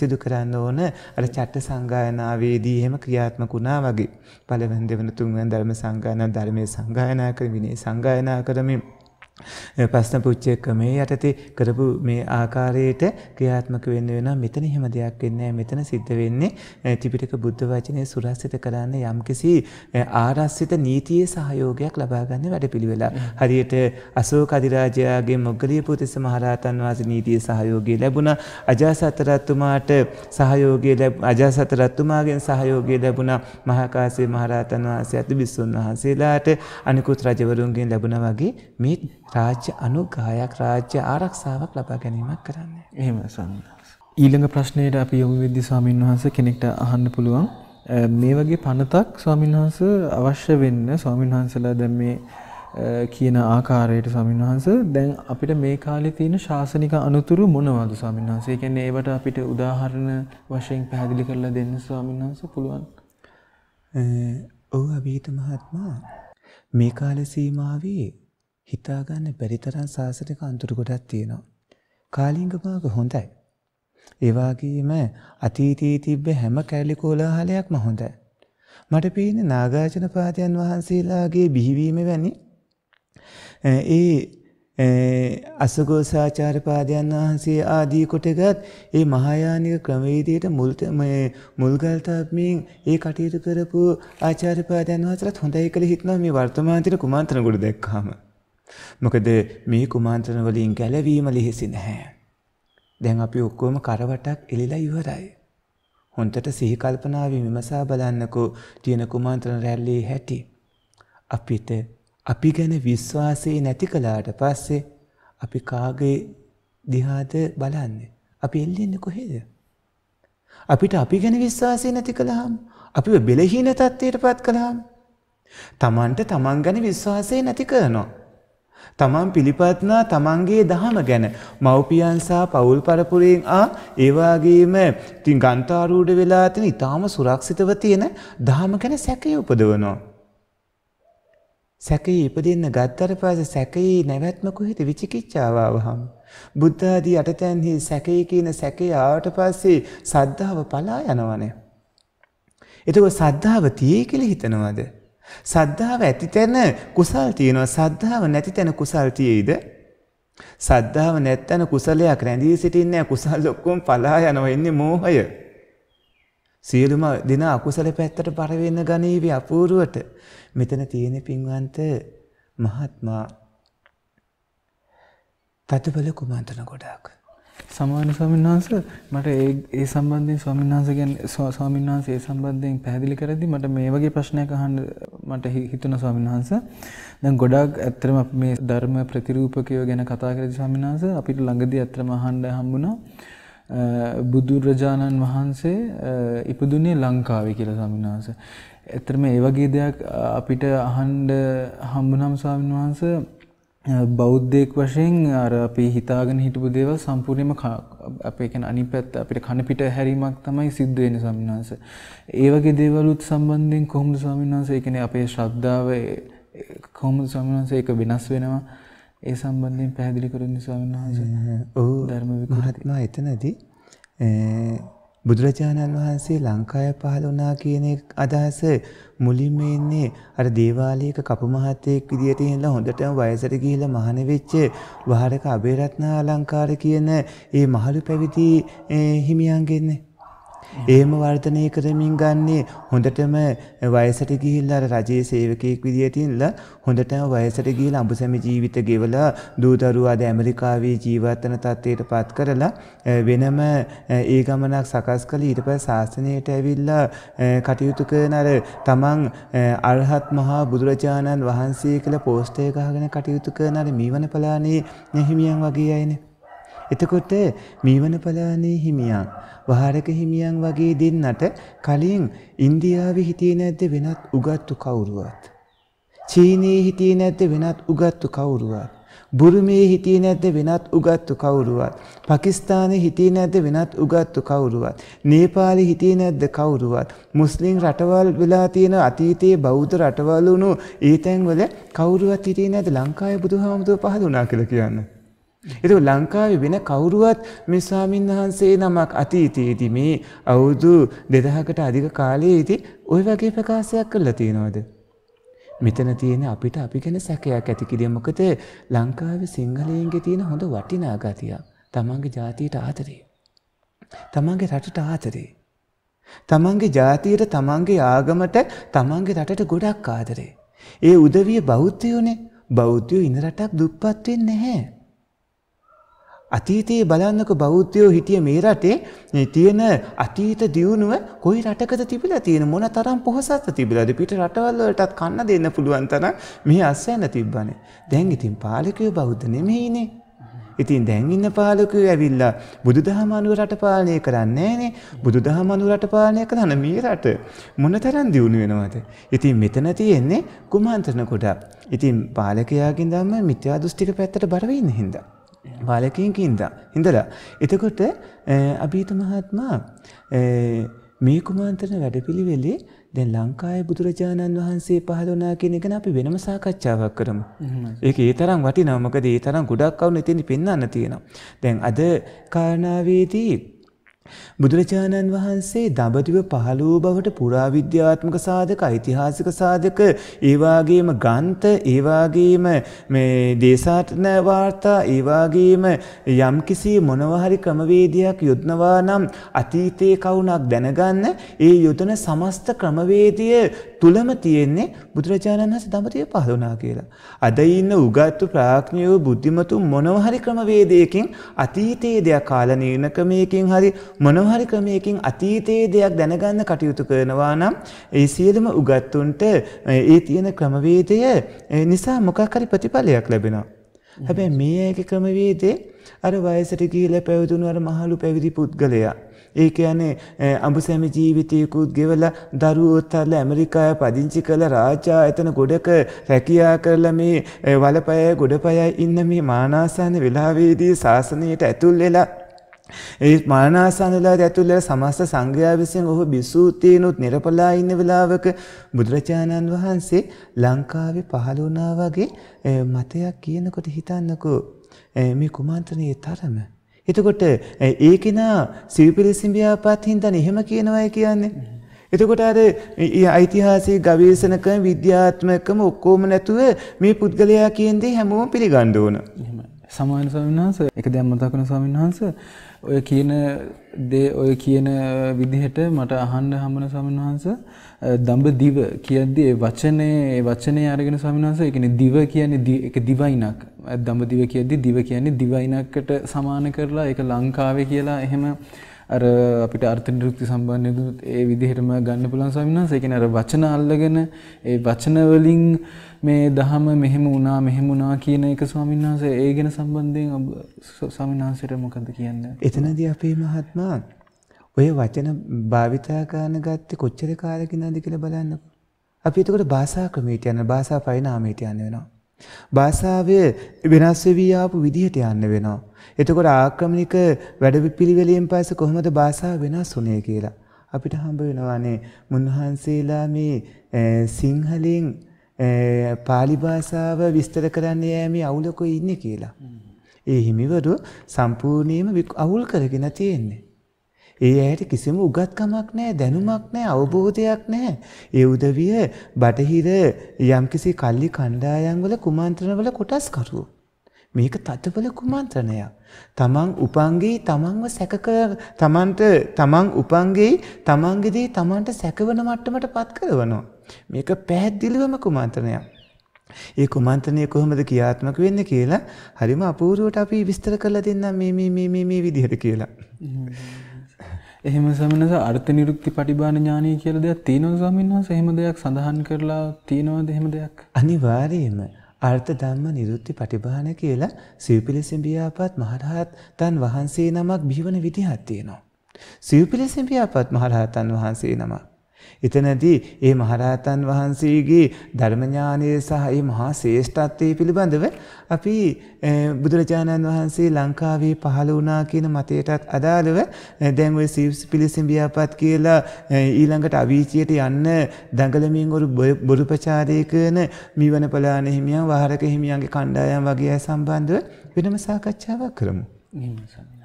සිදු කරන්න ඕන අර චට්ට සංගායනාවේදී එහෙම ක්‍රියාත්මක වුණා වගේ. පළවෙනි දෙවන තුන්වෙනි ධර්ම සංගායනා ධර්මයේ සංගායනා කරමින් සංගායනා කරමින් ප්‍රශ්න පුච්චකමේ යටතේ කරපු මේ ආකාරයට ක්‍රියාත්මක වෙන්න වෙනවා මෙතන එහෙම දෙයක් වෙන්නේ මෙතන සිද්ධ වෙන්නේ ත්‍රිපිටක බුද්ධ වචනේ සුරස්සිත කරන්න යම්කිසි ආරස්සිත නීතියේ සහයෝගයක් ලබා ගන්න වැඩපිළිවෙල. හරියට අශෝක අධිරාජයාගේ මොග්ගලිය පුතිස්ස මහරහතන් වහන්සේ නීතියේ සහයෝගය ලැබුණා. අජාසත් රජතුමාට සහයෝගය අජාසත් රජතුමාගෙන් සහයෝගය ලැබුණා. මහකාශ්‍යප මහරහතන් වහන්සේ අතු බිස්සුන් වහන්සේලාට අනිකුත් රජවරුන්ගෙන් ලැබුණා වගේ මේ රාජ්‍ය අනුගායක් රාජ්‍ය ආරක්ෂාවක් ලබා ගැනීමක් කරන්න. එහෙම සන්නස්. ඊළඟ ප්‍රශ්නයට අපි යොමු වෙද්දී ස්වාමින් වහන්සේ කෙනෙක්ට අහන්න පුළුවන් මේ වගේ පනතක් ස්වාමින් වහන්සේ අවශ්‍ය වෙන්න ස්වාමින් වහන්සලා දැන් මේ කියන ආකාරයට ස්වාමින් වහන්සේ දැන් අපිට මේ කාලේ තියෙන ශාසනික අනුතුරු මොනවද ස්වාමින් වහන්සේ? ඒ කියන්නේ ඒවට අපිට උදාහරණ වශයෙන් පැහැදිලි කරලා දෙන්න ස්වාමින් වහන්සේ පුළුවන්. ඔව් අභීත මහත්මයා මේ කාල සීමාවේ හිතාගන්න බැරි තරම් සාසනික අන්තර ගොඩක් තියෙනවා. කාලිංග මාර්ග හොඳයි. ඒ වගේම අතීතයේ තිබ්බ හැම කැලි කෝලාහලයක්ම හොඳයි. මට පේන්නේ නාගාර්ජුන පාදයන් වහන්සේලාගේ බිහිවීම වැනි ඒ අසගෝසාචාර පාදයන් වහන්සේ ආදී කොටගත් ඒ මහායානික ක්‍රමවේදයට මුල් මුල්ගල් තාපමින් ඒ කටයුතු කරපු ආචාර්ය පාදයන් වහන්සේලාත් හොඳයි කියලා හිතනවා මේ වර්තමානයේ කුමාන්තර ගොඩ දැක්කම. මොකද මේ කුමාන්ත්‍රණ වලින් ගැලවීම ලිහිසි නැහැ. දැන් අපි ඔක්කොම කරවටක් එලිලා ඉවරයි. හොන්තට සිහි කල්පනාවෙන් විමසා බලන්නකෝ තියෙන කුමාන්ත්‍රණ රැල්ලේ හැටි. අපිට අපි ගැන විශ්වාසය නැති කළාට පස්සේ අපි කාගේ දිහාද බලන්නේ. අපි එල්ලෙන්නේ කොහෙද? අපිට අපි ගැන විශ්වාසය නැති කළාම අපිව බෙලහීන තත්ත්වයට පත් කළාම තමන්ට තමන් ගැන විශ්වාසය නැති කරනවා. තමන් පිළිපත්නා තමන්ගේ දහම ගැන මව්පියන්සා පවුල් පරපුරයෙන් ආ ඒවාගේම තින් ගන්තාරූඩ වෙලා තින ඉතාම සුරක්ෂිතව තියෙන දහම ගැන සැකය උපදවනවා. සැකයේ ඉපදන්න ගත්තර පාස සැකයේ නැවැත්මකු හිත විචිකිච්චාවාවහම්. බුද්ධාදී අටතැන්හි සැකය කියන සැකේ ආවට පස්සේ සද්ධාව පලා යනවනේ. එතකොට සද්ධාව තියේ කියලා හිතනවද? සද්ධාව ඇති තැන කුසල් තියෙනවා සද්ධාව නැති තැන කුසල් තියෙයිද? සද්ධාව නැත්තන කුසලයක් රැඳී සිටින්නේ කුසල් ඔක්කොම පලා යනවා ඉන්නේ මෝහය. සියලුම දින අකුසල පැත්තට පරවෙන්න ගනීවි අපූරුවට. මෙතන තියෙන පින්වන්ත මහත්මා තතුබල කුමන්තන ගොඩාක්. සමාන ස්වාමීන් වහන්ස මට ඒ සම්බන්ධයෙන් ස්වාමීන් වහන්ස කියන්නේ ස්වාමීන් වහන්සේ ඒ සම්බන්ධයෙන් පැහැදිලි කරද්දී මට මේ වගේ ප්‍රශ්නයක් අහන්න මට හිතුණා ස්වාමීන් වහන්ස. දැන් ගොඩාක් ඇත්තටම අපි මේ ධර්ම ප්‍රතිරූපකයෝ ගැන කතා කරද්දී ස්වාමීන් වහන්ස අපිට ළඟදී ඇත්තටම අහන්න හම්බුණා බුදුරජාණන් වහන්සේ ඉපදුනේ ලංකාවේ කියලා ස්වාමීන් වහන්සේ. ඇත්තටම ඒ වගේ දෙයක් අපිට අහන්න හම්බුනම් ස්වාමීන් වහන්සේ බෞද්ධයෙක් වශයෙන් අර අපි හිතාගෙන හිටපු දේවල් සම්පූර්ණයෙන්ම අපේ කියන්නේ අනිත් පැත්ත අපිට කන පිට හැරීමක් තමයි සිද්ධ වෙන්නේ ස්වාමීන් වහන්සේ. ඒ වගේ දේවලුත් සම්බන්ධයෙන් කොහොමද ස්වාමීන් වහන්සේ කියන්නේ අපේ ශ්‍රද්ධාව කොහොමද ස්වාමීන් වහන්සේ ඒක වෙනස් වෙනවා? ඒ සම්බන්ධයෙන් පැහැදිලි කරන්නේ ස්වාමීන් වහන්සේ. ඔව් ධර්ම විකෘති. මහත්මයා එතනදී බුදුරජාණන් වහන්සේ ලංකාවේ පහළ වුණා කියන අදහස මුලින්ම ඉන්නේ අර දේවාලයක කපු මහත්තයෙක් විදියට ඉඳලා හොඳටම වයසට ගිහිලා මහාන වෙච්ච වහරක අබේරත්න අලංකාර කියන ඒ මහලු පැවිදි හිමියන්ගෙන්නේ. එහෙම වර්ධනය කරමින් ගන්නේ හොඳටම වයසට ගිහිල්ලා රජයේ සේවකයෙක් විදියට ඉඳලා හොඳටම වයසට ගිහිල්ලා අඹසැම ජීවිත ගෙවලා දූ දරුවා ද ඇමරිකාවේ ජීවත් වෙන තත්ත්වයට පත් කරලා වෙනම ඒ ගමනක් සකස් කළ ඊට පස්සේ ශාසනයට ඇවිල්ලා කටයුතු කරන අර තමන් අරහත් මහා බුදුරජාණන් වහන්සේ කියලා පෝස්ට් එක ගහගෙන කටයුතු කරන අර මීවන පලානේ හිමියන් වගේ අයනේ එතකොට මීවනපලානේ හිමියන් වහරක හිමියන් වගේ දෙන්නට කලින් ඉන්දියාවේ හිටියේ නැද්ද වෙනත් උගත්තු කවුරුවත් චීනයේ හිටියේ නැද්ද වෙනත් උගත්තු කවුරුවත් බුරුමේ හිටියේ නැද්ද වෙනත් උගත්තු කවුරුවත් පාකිස්තානයේ හිටියේ නැද්ද වෙනත් උගත්තු කවුරුවත් නේපාලේ හිටියේ නැද්ද කවුරුවත් මුස්ලිම් රටවල් වෙලා තියෙන අතීතයේ බෞද්ධ රටවල් වුණු ඒ තැන්වල කවුරුවත් හිටියේ නැද්ද ලංකාවේ බුදුහාමුදුරුවෝ පහළ වුණා කියලා කියන්නේ එතු ලංකාවේ වෙන කවුරුවත් මේ ස්වාමීන් වහන්සේ නමක් අතීතයේදී මේ අවුරුදු දෙදහකට අධික කාලයේ ඉති ওই වගේ ප්‍රකාශයක් කරලා තියෙනවද? මෙතන තියෙන අපිට අපි ගැන සැකයක් ඇති කිරීම මොකද ලංකාවේ සිංහලයන්ගේ තියෙන හොඳ වටිනාගතිය. තමන්ගේ ජාතියට ආදරේ. තමන්ගේ රටට ආදරේ. තමන්ගේ ජාතියට තමන්ගේ ආගමට තමන්ගේ රටට ගොඩක් ආදරේ. ඒ උදවිය බෞද්ධයෝනේ බෞද්ධයෝ ඉන රටක් දුප්පත් වෙන්නේ නැහැ. අතීතයේ බලන්නක බෞද්ධයෝ හිටිය මේ රටේ තියෙන අතීත දියුණුව කොයි රටකද තිබිලා තියෙන මොන තරම් පොහසත්ව තිබිලාද පිට රටවල් වලටත් කන්න දෙන්න පුළුවන් තරම් මේ අස්වැන්න තිබ්බනේ. දැන් ඉතින් පාලකයෝ බෞද්ධ නෙමෙයිනේ. ඉතින් දැන් ඉන්න පාලකයෝ ඇවිල්ලා බුදුදහම අනුව රට පාලනය කරන්නේ නැහනේ. බුදුදහම අනුව රට පාලනය කරන මේ රට මොනතරම් දියුණු වෙනවද? ඉතින් මෙතන තියෙන්නේ කුමන්ත්‍රණ කොටක්. ඉතින් පාලකයාගෙන් ධම්ම මිත්‍යා දෘෂ්ටික පැත්තට බර වෙන්න හින්දා කාලයකින්ක ඉද ඉඳලා. එතකොට අභීත මහත්මා මේ කුමාන්තරණ වැඩපිළිවෙලේ දැන් ලංකායේ බුදුරජාණන් වහන්සේ පහළ වුණා කියන එක අපි වෙනම සාකච්ඡාවක් කරමු. ඒක ඒ තරම් වටිනවා. මොකද ඒ තරම් ගොඩක් කවුරු ඉතින් පෙන්වන්න තියෙනවා. දැන් අද කාරණාවේදී බුදුරජාණන් වහන්සේ දඹදිව පහළ වූ බවට පුරාවිද්‍යාත්මක සාධක ඓතිහාසික සාධක ඒ වගේම ග්‍රන්ථ ඒ වගේම මේ දේශාටන වාර්තා ඒ වගේම යම්කිසි මොනවා හරි ක්‍රමවේදයක් යොදනවා නම් අතීතයේ කවුණක් දැනගන්න ඒ යොදන සමස්ත ක්‍රමවේදය තුළම තියෙන්නේ බුදුරජාණන් වහන්සේ දඹදිව පහළ වුණා කියලා. අද ඉන්න උගත්තු ප්‍රඥයෝ බුද්ධිමතු මොනවා හරි ක්‍රමවේදයකින් අතීතයේ දෙයක් කාලනිර්ණ ක්‍රමයකින් හරි මොනවා හරි ක්‍රමයකින් අතීතයේ දෙයක් දැනගන්න කටයුතු කරනවා නම් ඒ සියලුම උගත්තුන්ට ඒ තියෙන ක්‍රමවේදය නිසා මොකක් හරි ප්‍රතිඵලයක් ලැබෙනවා. හැබැයි මේ ඇගේ ක්‍රමවේදේ අර වයසට ගිහිලා පැවිදුණු අර මහලු පැවිදි පුද්ගලයා. ඒ කියන්නේ අඹසැම ජීවිතයකුත් ගෙවලා දරුවොත් අරලා ඇමරිකාය පදිංචි කළ රාජා එතන ගොඩක රැකියා කරලා මේ වලපය ගොඩපයයි ඉන්න මේ මානාසන්න වෙලාවේදී ශාසනයට ඇතුල් වෙලා ඒ මානාසනලා ඇතුළල සමස්ත සංඝයා විසින් ඔහු බිසූතීනුත් නිරපලා ඉන්න වෙලාවක බුදුරජාණන් වහන්සේ ලංකාවේ පහළ වුණා වගේ මතයක් කියනකොට හිතන්නකෝ මේ කුමාන්ත්‍රණයේ තරම. එතකොට ඒ කෙනා සිවිපිලිසිම් ව්‍යාපාතින් දන එහෙම කියනවායි කියන්නේ. එතකොට අර ඓතිහාසික ගවේෂණකම විද්‍යාත්මකම ඔක්කොම නැතුව මේ පුද්ගලයා කියන දේ හැමෝම පිළිගන්න ඕන. සමාන ස්වාමීන් වහන්සේ ඒක දැන් මතක් කරන ස්වාමීන් වහන්සේ ඔය කියන දේ ඔය කියන විදිහට මට අහන්න හම්බුන ස්වාමීන් වහන්සේ දඹදිව කියද්දී ඒ වචනේ වචනේ අරගෙන ස්වාමීන් වහන්සේ ඒ කියන්නේ දිව කියන්නේ ඒක දිවයිනක්. දඹදිව කියද්දී දිව කියන්නේ දිවයිනකට සමාන කරලා ඒක ලංකාවේ කියලා එහෙම අර අපිට අර්ථ නිරුක්ති සම්බන්ධයෙන් ඒ විදිහටම ගන්න පුළුවන් ස්වාමීන් වහන්සේ. ඒ කියන්නේ අර වචන අල්ලගෙන ඒ වචන වලින් මේ දහම මෙහෙම වුණා මෙහෙම වුණා කියන එක ස්වාමීන් වහන්සේ ඒ ගැන සම්බන්ධයෙන් ස්වාමීන් වහන්සේට මොකද කියන්නේ? එතනදී අපේ මහත්මයා ඔය වචන භාවිතා කරන ගත්තේ කොච්චර කාලකින්ද කියලා බලන්නකො. අපි එතකොට භාෂා ක්‍රමයට යන භාෂා පරිණාමයට යන්න වෙනවා. භාෂාවේ වෙනස් වෙවී ආපු විදිහට යන්න වෙනවා. එතකොට ආක්‍රමණික වැඩපිළිවෙලින් පස්සේ කොහොමද භාෂාව වෙනස් වුනේ කියලා අපිට හම්බ වෙනවානේ මුන්වහන්සේලා මේ සිංහලෙන් පාලි භාෂාව විස්තර කරන්න යෑමේ අවුලක ඉන්නේ කියලා. ඒ හිමිවරු සම්පූර්ණයෙන්ම අවුල් කරගෙන තියෙන්නේ. ඒ ඇයට කිසිම උගත්කමක් නෑ දැනුමක් නෑ අවබෝධයක් නෑ. ඒ උදවිය බටහිර යම්කිසි කල්ලි කණ්ඩායන්වල කුමන්ත්‍රණවල කොටස්කරු. මේක තතබල කුමන්ත්‍රණයක්. තමන් උපන්ගේ තමන්ව සැකක තමන්ට තමන් උපන්ගේ තමන්ගෙදී තමන්ට සැකවන මට්ටමට පත් කරවනවා. මේක පැහැදිලිවම කුමන්ත්‍රණයක්. ඒ කුමන්ත්‍රණය කොහොමද ක්‍රියාත්මක වෙන්නේ කියලා හරිම අපූර්වට අපි විස්තර කරලා දෙන්නම් මේ මේ මේ මේ විදිහට කියලා. එහෙම සමනස අර්ථ නිරුක්ති පටිබාන ඥානය කියල දෙයක් තියෙනව ස්වාමීන් වහන්සේ එහෙම දෙයක් සඳහන් කරලා තියෙනවද එහෙම දෙයක් අනිවාර්යයෙන්ම අර්ථ ධම්ම නිරුක්ති පටිබාන කියලා සිව්පිලිසිඹියාපත් මහරහත් තන් වහන්සේ නමක් බිහිවන විදිහක් තියෙනවා සිව්පිලිසිඹියාපත් මහරහතන් වහන්සේ නමක් එතනදී ඒ මහරහතන් වහන්සේගේ ධර්මඥානය සහ ඒ මහා ශ්‍රේෂ්ඨත්වය පිළිබඳව අපි බුදුරජාණන් වහන්සේ ලංකාවේ පහළ වුණා කියන මතයටත් අදාළව දැන් ඔය සිව්ස් පිළිසිඹියාපත් කියලා ඊළඟට අවීචියට යන්න දඟලමින් ඔරු බොරු ප්‍රචාරය කරන මීවන පලාන හිමියන් වහරක හිමියන්ගේ කණ්ඩායම් වගේ අය සම්බන්ධව වෙනම සාකච්ඡාවක් කරමු. නිමසමයි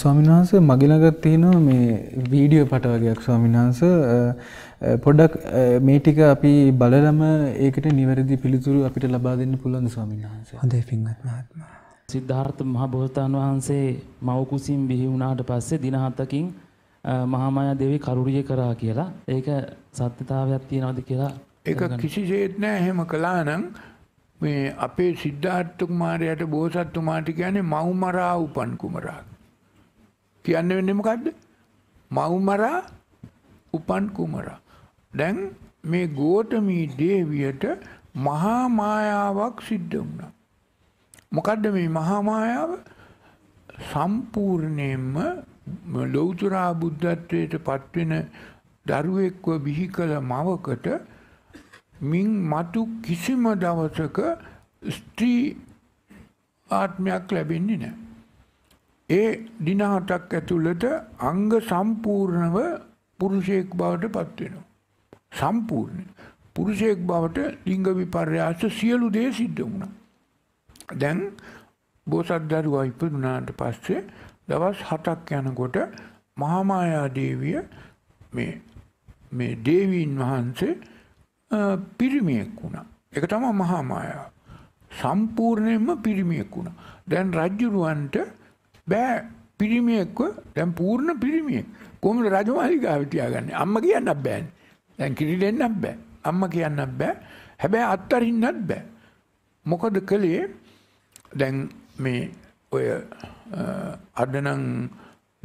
ස්වාමිනාස මගිලගත් තියෙනවා මේ වීඩියෝ පට වගේයක් ස්වාමිනාස පොඩ්ඩක් මේ ටික අපි බලලම ඒකට නිවැරදි පිළිතුරු අපිට ලබා දෙන්න පුළුවන් ස්වාමිනාස හොඳේ පින්වත් මහත්මයා සිද්ධාර්ථ මහ බෝසතාණන් වහන්සේ මව කුසින් බිහි වුණාට පස්සේ දින හතකින් මහාමායා දේවී කරුණිය කරා කියලා ඒක සත්‍යතාවයක් තියනවාද කියලා ඒක කිසිසේත් නෑ එහෙම කළා නම් මේ අපේ සිද්ධාර්ථ කුමාරයාට බෝසත් තුමාට කියන්නේ මව්මරා උපන් කුමරා කියන්න වෙන්නේ මොකද්ද? මව්මරා උපන් කුමරා. දැන් මේ ගෝතමී දේවියට මහා මායාවක් සිද්ධ වුණා. මොකද්ද මේ මහා මායාව? සම්පූර්ණයෙන්ම ලෞතර බුද්ධත්වයට පත්වෙන දරුවෙක්ව බිහි කළ මවකට මින් මතු කිසිම දවසක ස්ත්‍රී ආත්මයක් ලැබෙන්නේ නැහැ. ඒ දින හතක් ඇතුළත අංග සම්පූර්ණව පුරුෂයෙක් බවට පත් වෙනවා. සම්පූර්ණ පුරුෂයෙක් බවට ලිංග විපර්යාස සියලු දේ සිද්ධ වුණා. දැන් බෝසත් දරුවා ඉපදුනාට පස්සේ දවස් 7ක් යනකොට මහාමායා දේවිය මේ මේ දේවීන් වහන්සේ පිරිමියෙක් වුණා. ඒක තමයි මහාමායා. සම්පූර්ණයෙන්ම පිරිමියෙක් වුණා. දැන් රජුරවන්ට බෑ පිරිමියෙක්ව දැන් පූර්ණ පිරිමියෙක් කොහොමද රජමාලිගාව තියාගන්නේ අම්මා කියන්නත් බෑනේ දැන් කිරි දෙන්නත් බෑ අම්මා කියන්නත් බෑ හැබැයි අත්තරින්නත් බෑ මොකද කලේ දැන් මේ ඔය අදනම්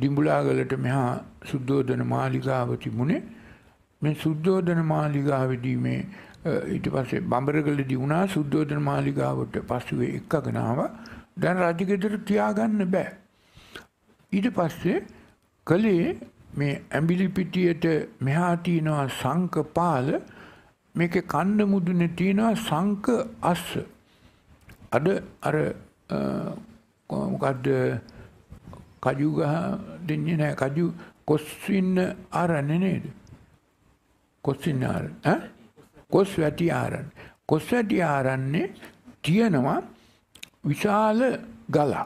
දිඹුලාගලට මෙහා සුද්ධෝදන මාලිගාව තිබුණේ මේ සුද්ධෝදන මාලිගාවේදී මේ ඊට පස්සේ බඹරගලදී වුණා සුද්ධෝදන මාලිගාවට පසුවේ එක්කගෙන ආවා දැන් රජගෙදර තියාගන්න බෑ ඊට පස්සේ කලේ මේ ඇඹිලි පිටියට මෙහා තියෙනවා සංක පාල මේකේ කන්න මුදුනේ තියෙනවා සංක අස්ස අද අර මොකද්ද කජු ගහ දෙන්නේ නැහැ කජු කොස්සින්න ආරන්නේ නේද කොස්සින්න ආරණ ඈ කොස් වැටි ආරණ කොස් වැටි ආරන්නේ තියෙනවා විශාල ගලක්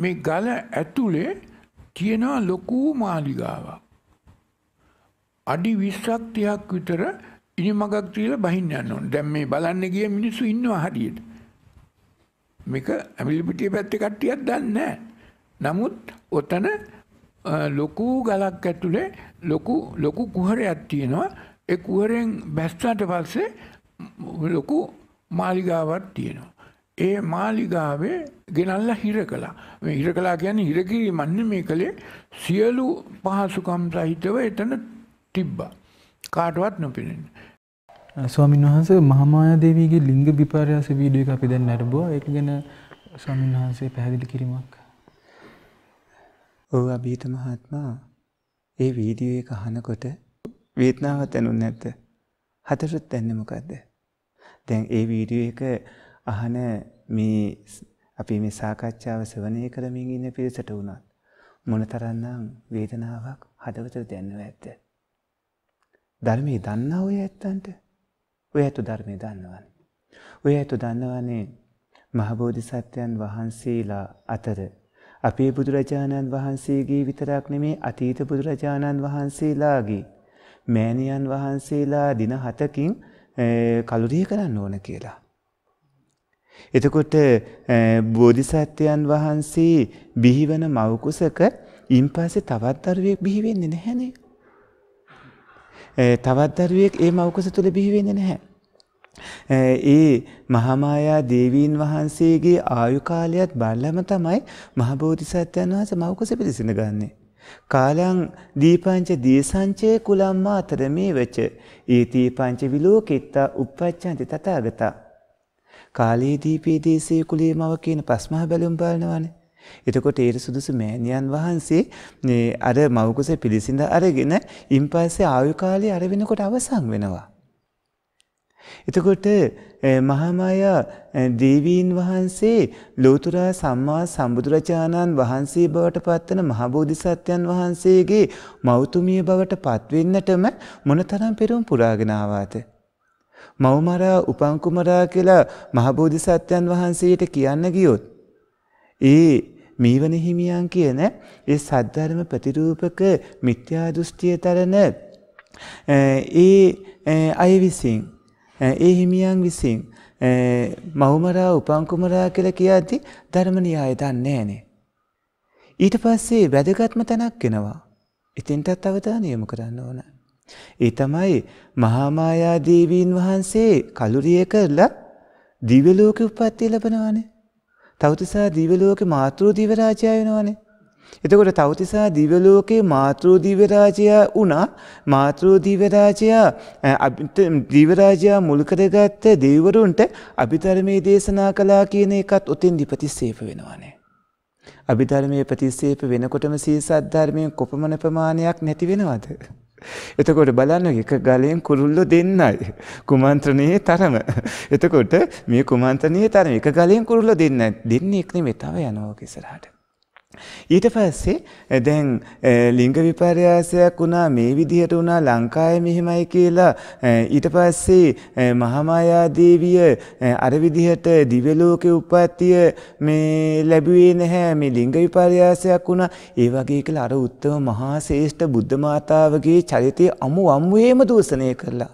මේ ගල ඇතුලේ තියෙනවා ලොකු මාලිගාවක්. අඩි 20ක් 30ක් විතර ඉනිමගක් තියලා බහින්න යන්න ඕනේ. දැන් මේ බලන්න ගිය මිනිස්සු ඉන්නවා හරියට. මේක ඇමිලිපිටිය පැත්තේ කට්ටියක් දන්නේ නමුත් ඔතන ලොකු ගලක් ඇතුලේ ලොකු ලොකු කුහරයක් තියෙනවා. ඒ කුහරෙන් බැස්සට පස්සේ ලොකු මාලිගාවක් තියෙනවා. ඒ මාලිගාවේ ගෙනල්ලා හිර කළා. මේ හිර කළා කියන්නේ හිර කිරීමන්නේ මේ කලේ සියලු පහසුකම් සහිතව එතන තිබ්බා. කාටවත් නොපෙනෙන්නේ. ස්වාමීන් වහන්සේ මහමායා දේවීගේ ලිංග විපර්යාස වීඩියෝ එක අපි දැන් අරඹුවා. ඒක ගැන ස්වාමීන් වහන්සේ පැහැදිලි කිරීමක්. ඔව් අභීත මහත්මයා ඒ වීඩියෝ එක අහනකොට වේදනාවක් දැනුනේ නැද්ද? හතරට දැන්නේ මොකද්ද? දැන් ඒ වීඩියෝ එක අහන මේ අපි මේ සාකච්ඡාව සවනය කරමින් ඉන්න පිරිසට වුණත් මොනතරන්නම් වේදනාවක් හදවතට දැන්නව ඇත්ද. ධර්මයේ දන්නා ඔය ඇත්තන්ට ඔය ඇතු ධර්මය දන්නවන්න. ඔය ඇතු දන්නවන්නේ මහබෝධි සත්‍යයන් වහන්සේලා අතර අපේ බුදුරජාණන් වහන්සේගේ විතරක් නෙමේ අතීත බුදුරජාණන් වහන්සේලාගේ මෑණියන් වහන්සේලා දින හතකින් කළුරිය කරන්න ඕන කියලා. එතකොට බෝධිසත්වයන් වහන්සේ බිහිවන මවකුසක ඉන් පස්සේ තවත් දරුවෙක් බිහි වෙන්නේ නැහැනේ. තවත් දරුවෙක් ඒ මවකුස තුල බිහි වෙන්නේ නැහැ. ඒ මහමායා දේවීන් වහන්සේගේ ආයු කාලයත් බලලම තමයි මහබෝධිසත්වයන් වහන්සේ මවකුස පිළිසින ගන්නේ. කාලං දීපංච දීසංචේ කුලම්මා අතර මේ වෙච ඊ තීපංච විලෝකිත්තා උප්පච්ඡන්ති තථාගතා කාලී දීපී දේශය කුලේ මව කියන පස්මහ බැලුම් බලනවනේ. එතකොට ඒට සුදුසු මෑණියන් වහන්සේ අර මවකුස පිළිසිඳ අරගෙන ඉන් පස්සේ ආයු කාලය අර වෙනකොට අවසන් වෙනවා. එතකොට මහාමායා දේවීන් වහන්සේ ලෝතුරා සම්මා සම්බුදුරජාණන් වහන්සේ බවට පත්වන මහබෝධිසත්වයන් වහන්සේගේ මෞතුමිය බවට පත්වෙන්නටම මොනතරම් පෙරුම් පුරාගෙනාවාත. මව්මරා උපංකුමරා කියලා මහබෝධිසත්වයන් වහන්සේට කියන්න ගියොත්. ඒ මීවන හිමියන් කියන ඒ සද්ධර්ම ප්‍රතිරූපක මිත්‍යා දෘෂ්ටිය තරන ඒ අය විසින් ඒ හිමියන් විසින් මවුමරා උපංකුමරා කළ කියාති ධර්මනියාය දන්නේ නේ. ඊට පස්සේ වැදගත්ම තැනක් වෙනවා. ඉතින්ටත් අවධානය යොමු කරන්න ඕනෑ. ඒ තමයි මහාමායා දේවීන් වහන්සේ කලුරිය කරලා දිව්‍ය ලෝකෙ උප්පත්තිය ලැබනවානේ. තවතිසා දිව්‍ය ලෝකේ මාතෘ දිව්‍ය රාජයා වෙනවානේ. එතකොට තවතිසා දිව්‍ය ලෝකේ මාතෘ දිව්‍ය රාජයා වුණා. මාතෘ දිව්‍ය රාජයා දිව්‍ය රාජයා මුල් කරගත්ත දෙවිවරුන්ට අභිධර්මයේ දේශනා කළා කියන එකත් උතින් දිපතිසේප වෙනවානේ. අභිධර්මයේ ප්‍රතිසේප වෙනකොටම සීසත් ධර්මයෙන් කොපමණ ප්‍රමාණයක් නැති වෙනවද? එතකොට බලන්න එක ගලෙන් කුරුල්ලෝ දෙන්නයි. කුමන්ත්‍රණයේ තරම. එතකොට මේ කුමන්ත්‍රණයේ තරම එක ගලෙන් කුරුල්ලෝ දෙන්නයි. දෙන්නේ එක්නේ මෙතව යනවා ඉස්සරහට. ඊට පස්සේ දැන් ලිංග විපර්යාසයක් වුණා මේ විදිහට වුණා ලංකාවේ මෙහෙමයි කියලා ඊට පස්සේ මහමායා දේවිය අර විදිහට දිව්‍ය ලෝකේ උප්පත්තිය මේ ලැබුවේ නැහැ මේ ලිංග විපර්යාසයක් වුණා ඒ වගේ කියලා අර උත්තම මහා ශ්‍රේෂ්ඨ බුද්ධ මාතාවගේ චරිතය අමු අමුවේම දූෂණය කළා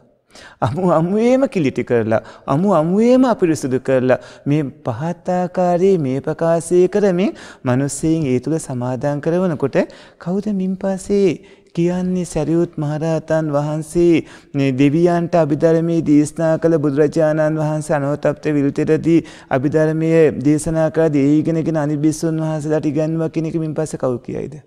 අමු අමුවේම කිලිටි කරලා අමු අමුවේම අපිරිසුදු කරලා මේ පහත්තාකාරයේ මේ ප්‍රකාශය කරමින් මිනිස්සෙයින් ඒ තුල සමාදාන් කරනකොට කවුද මින් පස්සේ කියන්නේ සැරියුත් මහරහතන් වහන්සේ දෙවියන්ට අභිධර්මයේ දේශනා කළ බුදුරජාණන් වහන්සේ අනවතප්ත විරුතෙරදී අභිධර්මයේ දේශනා කළ දේ ඉගෙනගෙන අනිබිස්සුන් වහන්සේලාට ඉගන්වුවා කෙනෙක් මින් පස්සේ කවුරු කියයිද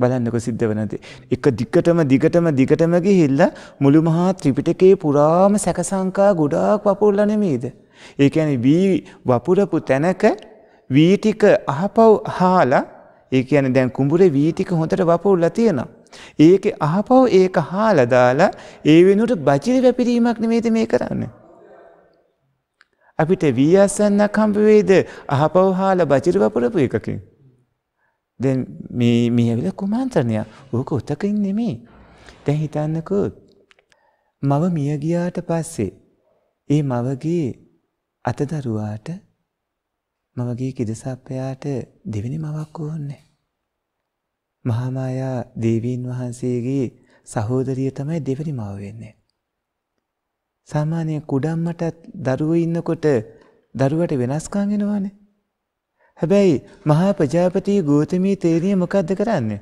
බලන්නකො සිද්ධ වනදේ. එක දිගටම දිගටම දිගටම ගිහිල්ලා මුළු මහා ත්‍රිපිටකේ පුරාම සැකසංකා ගොඩාක් වපුරලා නෙමෙයිද? ඒ කියන්නේ වී වපුරපු තැනක වී ටික අහපව් හාලා ඒ කියන්නේ දැන් කුඹුරේ වී ටික හොඳට වපුරලා තියෙනවා. ඒකේ අහපව් ඒක හාලා දාලා ඒ වෙනුවට බජිර වැපිරීමක් නෙමෙයිද මේ කරන්නේ? අපිට වී අසන්නක් හම්බ වෙයිද අහපව් හාලා බජිර වපුරපු එකකින්? දැන් මේ මේ ඇවිල්ලා කුමාන්තරණය. ඕක උතකින් නෙමෙයි. දැන් හිතන්නකෝ මව මිය ගියාට පස්සේ ඒ මවගේ අතදරුවාට මවගේ කිදසප්පයාට දෙවෙනි මවක් ඕන්නේ. මහාමායා දේවීන් වහන්සේගේ සහෝදරිය තමයි දෙවෙනි මව වෙන්නේ. සාමාන්‍ය කුඩම්මටත් දරුවෝ ඉන්නකොට දරුවට වෙනස්කම් වෙනවනේ. හැබැයි මහා ප්‍රජාපති ගෝතමී තේරිය මොකක්ද කරන්නේ.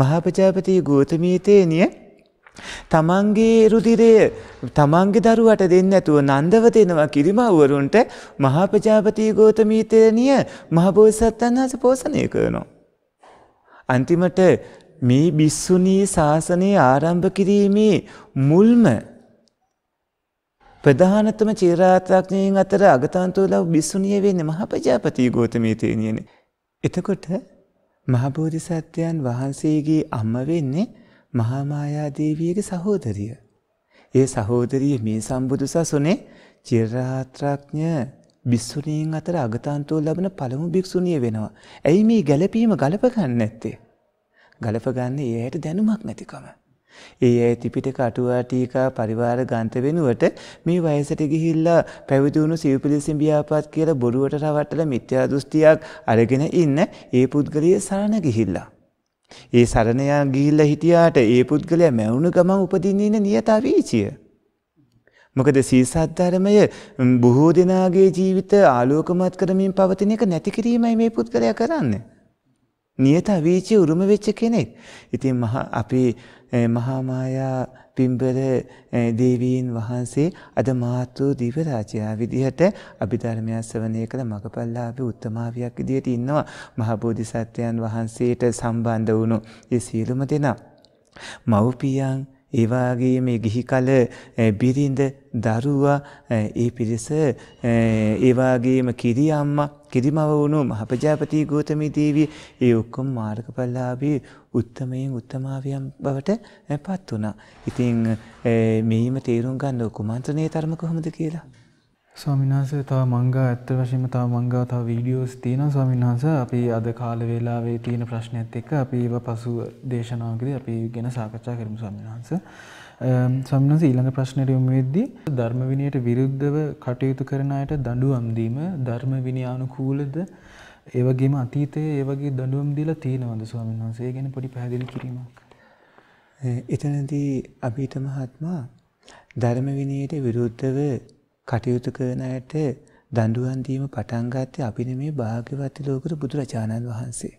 මහා ප්‍රජාපති ගෝතමී තේනිය තමන්ගේ රුදිරය තමන්ගේ දරුවට දෙන්න ඇතුව නන්දව දෙනවා කිරිමව්වරුන්ට මහාපජාපති ගෝතමීතයනිය මහබෝසත්තන් හස පෝසණය කරනවා. අන්තිමට මේ බිස්සුනී ශාසනය ආරම්භ කිරීමේ මුල්ම ප්‍රධානතම චිරාතඥයන් අතර අගතන්තුලව බිස්සුණිය වෙන්නේ මහපජාපති ගෝතමී තේනියනේ. එතකොට මහබෝධිසත්වයන් වහන්සේගේ අම්ම වෙන්නේ මහාමායාදේවියගේ සහෝදරිය. ඒ සහෝදරිය මේ සම්බුදු සසුනේ චිරාත්‍රඥ බිස්සුණීන් අතර අගතන්තුව ලබන පළමු භික්ෂුණිය වෙනවා. ඇයි මේ ගැළපීම ගලප ගන්න නැත්තේ? ගලප ගන්න ඒ ඇයට දැනුමක් නැතිකම. ඒ ඇයි ත්‍රිපිටක අටුවා ටීකා පරිවාර ග්‍රන්ථ වෙනුවට මේ වයසට ගිහිල්ලා පැවිදි වුණු සිව්පිලිසිම් බියාපත් කියලා බොරුවට රවට්ටලා මිත්‍යා දෘෂ්ටියක් අරගෙන ඉන්න ඒ පුද්ගලයා සරණ ගිහිල්ලා. ඒ සරණයා ගිහිල්ලා හිටියාට ඒ පුද්ගලයා මැවුණු ගමන් උපදින්න නියතාවීචිය. මොකද සීසත් ධර්මය බොහෝ දෙනාගේ ජීවිත ආලෝකමත් කරමින් පවතින එක නැති කිරීමයි මේ පුද්ගලයා කරන්නේ. නියත අවීචය උරුම වෙච්ච කෙනෙක්. ඉතින් මහා අපේ මහාමායා පිම්බර දේවීන් වහන්සේ අද මාතෘ දිව රාජයා විදිහට අභිධර්මය ශ්‍රවණය කළ මගපල්ලාභී උත්තමාවියක් විදිහට ඉන්නවා මහ බෝධිසත්වයන් වහන්සේට සම්බන්ධ වුණු ඒ සියලුම දෙනා මව්පියන් ඒ වගේ මේ ගිහි කල බිරිඳ දරුවා ඒ පිරිස ඒ වගේම කිරි අම්මා කිරිමව වුණු මහපජාපති ගෝතමී දේවිය ඒ ඔක්කොම මාර්ගඵලලාභී උත්තමයෙන් උත්තමාවියන් බවට පත් වුණා. ඉතින් මෙහිම තේරුම් ගන්න කුමන්ත්‍රණයේ ධර්ම කොහොමද කියලා ස්වාමිනාස තව මංගා ඇත්ත වශයෙන්ම තව මංගා තව වීඩියෝස් තියෙනවා ස්වාමිනාස අපි අද කාල වේලාවේ තියෙන ප්‍රශ්නයත් එක්ක අපි ඒව පසුව දේශනාවකදී අපි ගැන සාකච්ඡා කරමු ස්වාමිනාස. ස්වාමිනාස ඊළඟ ප්‍රශ්නයට යොමු වෙද්දී ධර්ම විනයට විරුද්ධව කටයුතු කරන අයට දඬුවම් දීම ධර්ම විනයානුකූලද ඒ වගේම අතීතයේ ඒ වගේ දඬුවම් දීලා තියෙනවද ස්වාමිනාස? ඒ ගැන පොඩි පැහැදිලි කිරීමක්. එතනදී අභීත මහත්මයා ධර්ම විනයට විරුද්ධව කටයුතු කරන අයට දඩුවන්දීම පටන්ගත්තේ අපි නෙමේ භාග්‍යවත්ති ලෝකර බුදුරජාණන් වහන්සේ.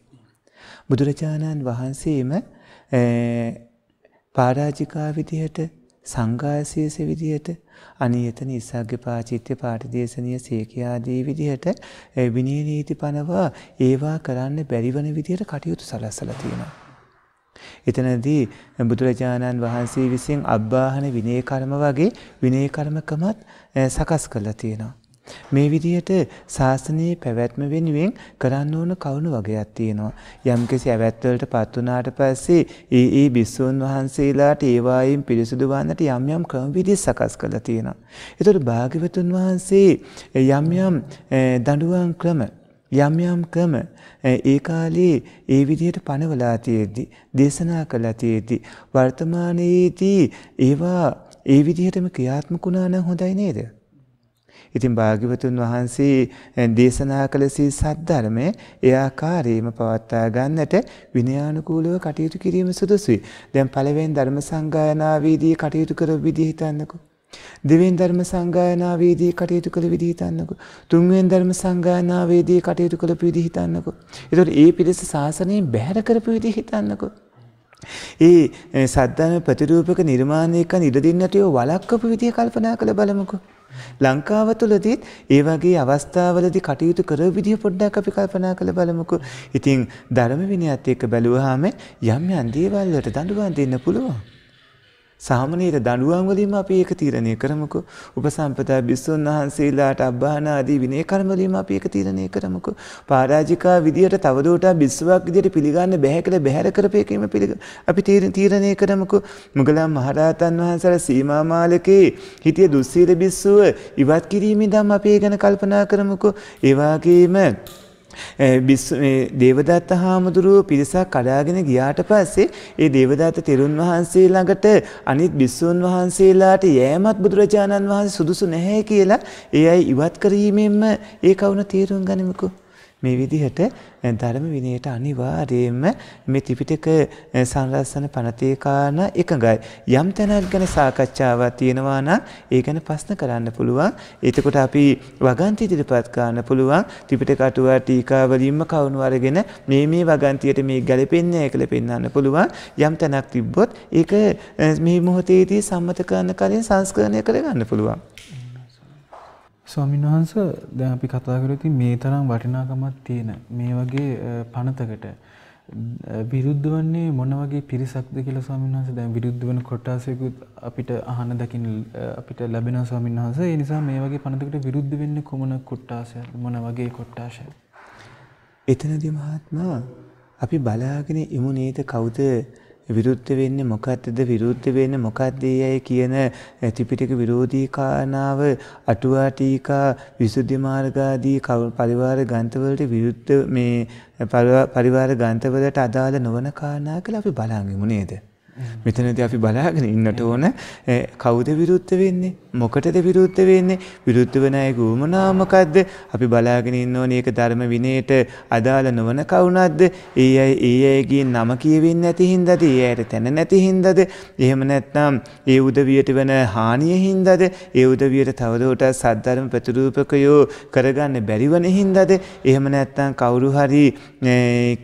බුදුරජාණන් වහන්සේම පාරාජිකා විදිහට සංගාසයස විදිහට අනියතන ඉස්සාග්‍ය පාචිත්‍ය පාටිදේශනය සේකයාදී විදිහට විනියනීති පනවා ඒවා කරන්න බැරිවන විදිහට කටයුතු සලස්සල තියෙනවා. එතනදී බුදුරජාණන් වහන්සේ විසින් අබ්බාහන විනේකර්ම වගේ විනේකර්මකමත් සකස් කරලා තියෙනවා. මේ විදිහට ශාසනයේ පැවැත්ම වෙනුවෙන් කරන්න ඕන කවුණු වගයක් තියෙනවා. යම්කිසි ඇවැත්වලට පත් වුණාට පස්සේ ඒ ඒ බිස්සුන් වහන්සේලාට ඒවායින් පිරිසුදු වන්නට යම් යම් ක්‍රමවිදි සකස් කරලා තියෙනවා. ඒතකොට භාග්‍යවතුන් වහන්සේ යම් යම් දඬුවම් ක්‍රම යම් යම් ක්‍රම ඒ කාලේ ඒ විදිහට පනවලා තියෙද්දි දේශනා කළා තියෙද්දි වර්තමානයේදී ඒවා ඒ විදිහටම ක්‍රියාත්මක වුණා නම් හොඳයි නේද? ඉතින් භාග්‍යවතුන් වහන්සේ දේශනා කළ සී සද්ධර්මය ඒ ආකාරයෙන්ම පවත්වා ගන්නට විනයානුකූලව කටයුතු කිරීම සුදුසුයි. දැන් පළවෙනි ධර්ම සංගායනාවේදී කටයුතු කරපු විදිහ හිතන්නකෝ. දෙවෙන් ධර්ම සංගායනාවේදී කටයුතු කළ විදිහ හිතන්නකෝ. තුන්වෙනි ධර්ම සංගායනාවේදී කටයුතු කළ විදිහ හිතන්නකෝ. ඒතකොට ඒ පිරිස සාසනයෙන් බැහැර කරපු විදිහ හිතන්නකෝ. ඒ සද්ධර්ම ප්‍රතිරූපක නිර්මාණයක ඉඩ දෙන්නට වළක්වපු විදිය කල්පනා කළ බලමුකෝ. ලංකාව තුළදීත් ඒ වගේ අවස්ථාවලදී කටයුතු කරව විදිහ පොඩ්ඩක් අපි කල්පනා කළ බලමුකෝ. ඉතින් ධර්ම විනයත් එක්ක බැලුවාම යම් යම් දේවල් වලට දඬුවම් දෙන්න පුළුවන්. සාමනීර දඬුවම් වලින්ම අපි ඒක තීරණය කරමුකෝ. උපසම්පදා බිස්සුන් වහන්සේලාට අබ්බහන ආදී විනය කර්ම වලින්ම අපි ඒක තීරණය කරමුකෝ. පරාජිකා විදියට තවදුරටත් බිස්සුවක් විදියට පිළිගන්න බැහැ කියලා බැහැර කරපේකෙම අපි තීරණය කරමුකෝ. මුගලන් මහරහතන් වහන්සේලා සීමා මාලකේ හිටිය දුස්සීල බිස්සුව ඉවත් කිරීමෙන් දැන් අපි ඒ ගැන කල්පනා කරමුකෝ. ඒ වගේම දේවදත්ත හාමුදුරුව පිරිසක් කඩාගෙන ගියාට පස්සේ ඒ දේවදත්ත තෙරුන් වහන්සේ ළඟට අනිත් භිස්සුන් වහන්සේලාට යෑමත් බුදුරජාණන් වහන්සේ සුදුසු නැහැ කියලා ඒ අය ඉවත් කිරීමෙන්ම ඒ කවුන තීරුම් ගනිමුකෝ මේ විදිහට ධර්ම විනයට අනිවාර්යයෙන්ම මේ ත්‍රිපිටක සංරස්සන පනතේකාන එකඟයි. යම් තැනක් ගැන සාකච්ඡාවක් තියෙනවා නම් ඒ ගැන ප්‍රශ්න කරන්න පුළුවන්. එතකොට අපි වගන්ති ඉදිරිපත් කරන්න පුළුවන්. ත්‍රිපිටක අටුවා ටීකාවලින්ම කවුණු අරගෙන මේ මේ වගන්තියට මේ ගැලපෙන්නේ කියලා පෙන්වන්න පුළුවන්. යම් තැනක් තිබ්බොත් ඒක මේ මොහොතේදී සම්මත කරන කලින් සංස්කරණය කරගන්න පුළුවන්. ස්වාමීන් වහන්ස දැන් අපි කතා කරලා මේ තරම් වටිනාකමක් තියෙන මේ වගේ පනතකට විරුද්ධ වන්නේ මොන වගේ පිරිසක්ද කියලා ස්වාමීන් වහන්සේ දැන් විරුද්ධ වෙන කොටසකුත් අපිට අහන්න දකින්න අපිට ලැබෙනවා ස්වාමීන් වහන්සේ. ඒ නිසා මේ වගේ පනතකට විරුද්ධ වෙන්නේ කොමන කොටසක්ද මොන වගේ කොටසක්ද? එතනදී මහත්මයා අපි බලාගෙන ඉමු නේද කවුද විරුද්ධ වෙන්නේ මොකද්ද විරුද්ධ වෙන්නේ මොකද්ද යයි කියන ත්‍රිපිටක විරෝධී කාරණාව අටුවා ටීකා විසුද්ධි මාර්ගාදී පරිවාර ග්‍රන්ථවලට විරුද්ධ මේ පරිවාර ග්‍රන්ථවලට අදාළ නොවන කාරණා කියලා අපි බලන් ඉමු නේද? මෙතනදී අපි බලාගෙන ඉන්නට ඕන කවුද විරුද්ධ වෙන්නේ? මොකටද විරුද්ධ වෙන්නේ? විරුද්ධ වෙන අයගේ උමනා මොකද්ද? අපි බලාගෙන ඉන්න ඕනේ ඒක ධර්ම විනයට අදාළ නොවන කවුණක්ද? ඒ අය ඒ අයගේ නම කියවෙන්නේ නැති හින්දාද? ඒ අයට තැන නැති හින්දාද? එහෙම නැත්නම් ඒ උදවියට වෙන හානිය හින්දාද? ඒ උදවියට තවදුරටත් සද්ධර්ම ප්‍රතිරූපකයෝ කරගන්න බැරි වෙන හින්දාද? එහෙම නැත්නම් කවුරු හරි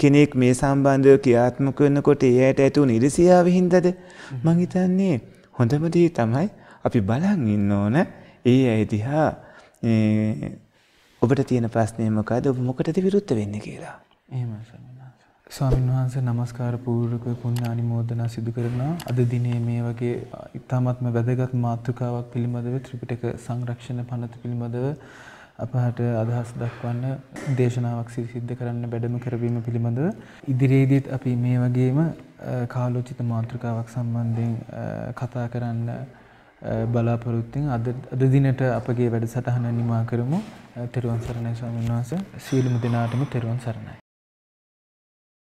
කෙනෙක් මේ සම්බන්ධව ක්‍රියාත්මක වෙනකොට ඒ අයට ඇති උන ඉරිසියාව හින්දද මං හිතන්නේ හොඳම දේ තමයි අපි බලන් ඉන්න ඕන ඒ අය දිහා ඔබට තියෙන ප්‍රශ්නය මොකද ඔබ මොකටද විරුද්ධ වෙන්න කියලා. එහෙමයි ස්වාමීන් වහන්සේ নমස්කාර පූර්වක පුණ්‍යානි මෝදනා සිදු කරනවා. අද දිනේ මේ වගේ ඉතාමත්ම වැදගත් මාතෘකාවක් පිළිබඳව ත්‍රිපිටක සංරක්ෂණ පනත පිළිබඳව අපහට අදහස් දක්වන්න දේශනාවක් සිදු කරන්න බැඩම කරවීම පිළිබඳව ඉදිරියේදීත් අපි මේ වගේම කාලෝචිත මාතෘකාවක් සම්බන්ධයෙන් කතා කරන්න බලාපොරොත්තුෙන් අද දිනට අපගේ වැඩසටහන නිමා කරමු. තෙරුවන් සරණයි ස්වාමීන් වහන්සේ. සීලමු දෙනාටම තෙරුවන් සරණයි.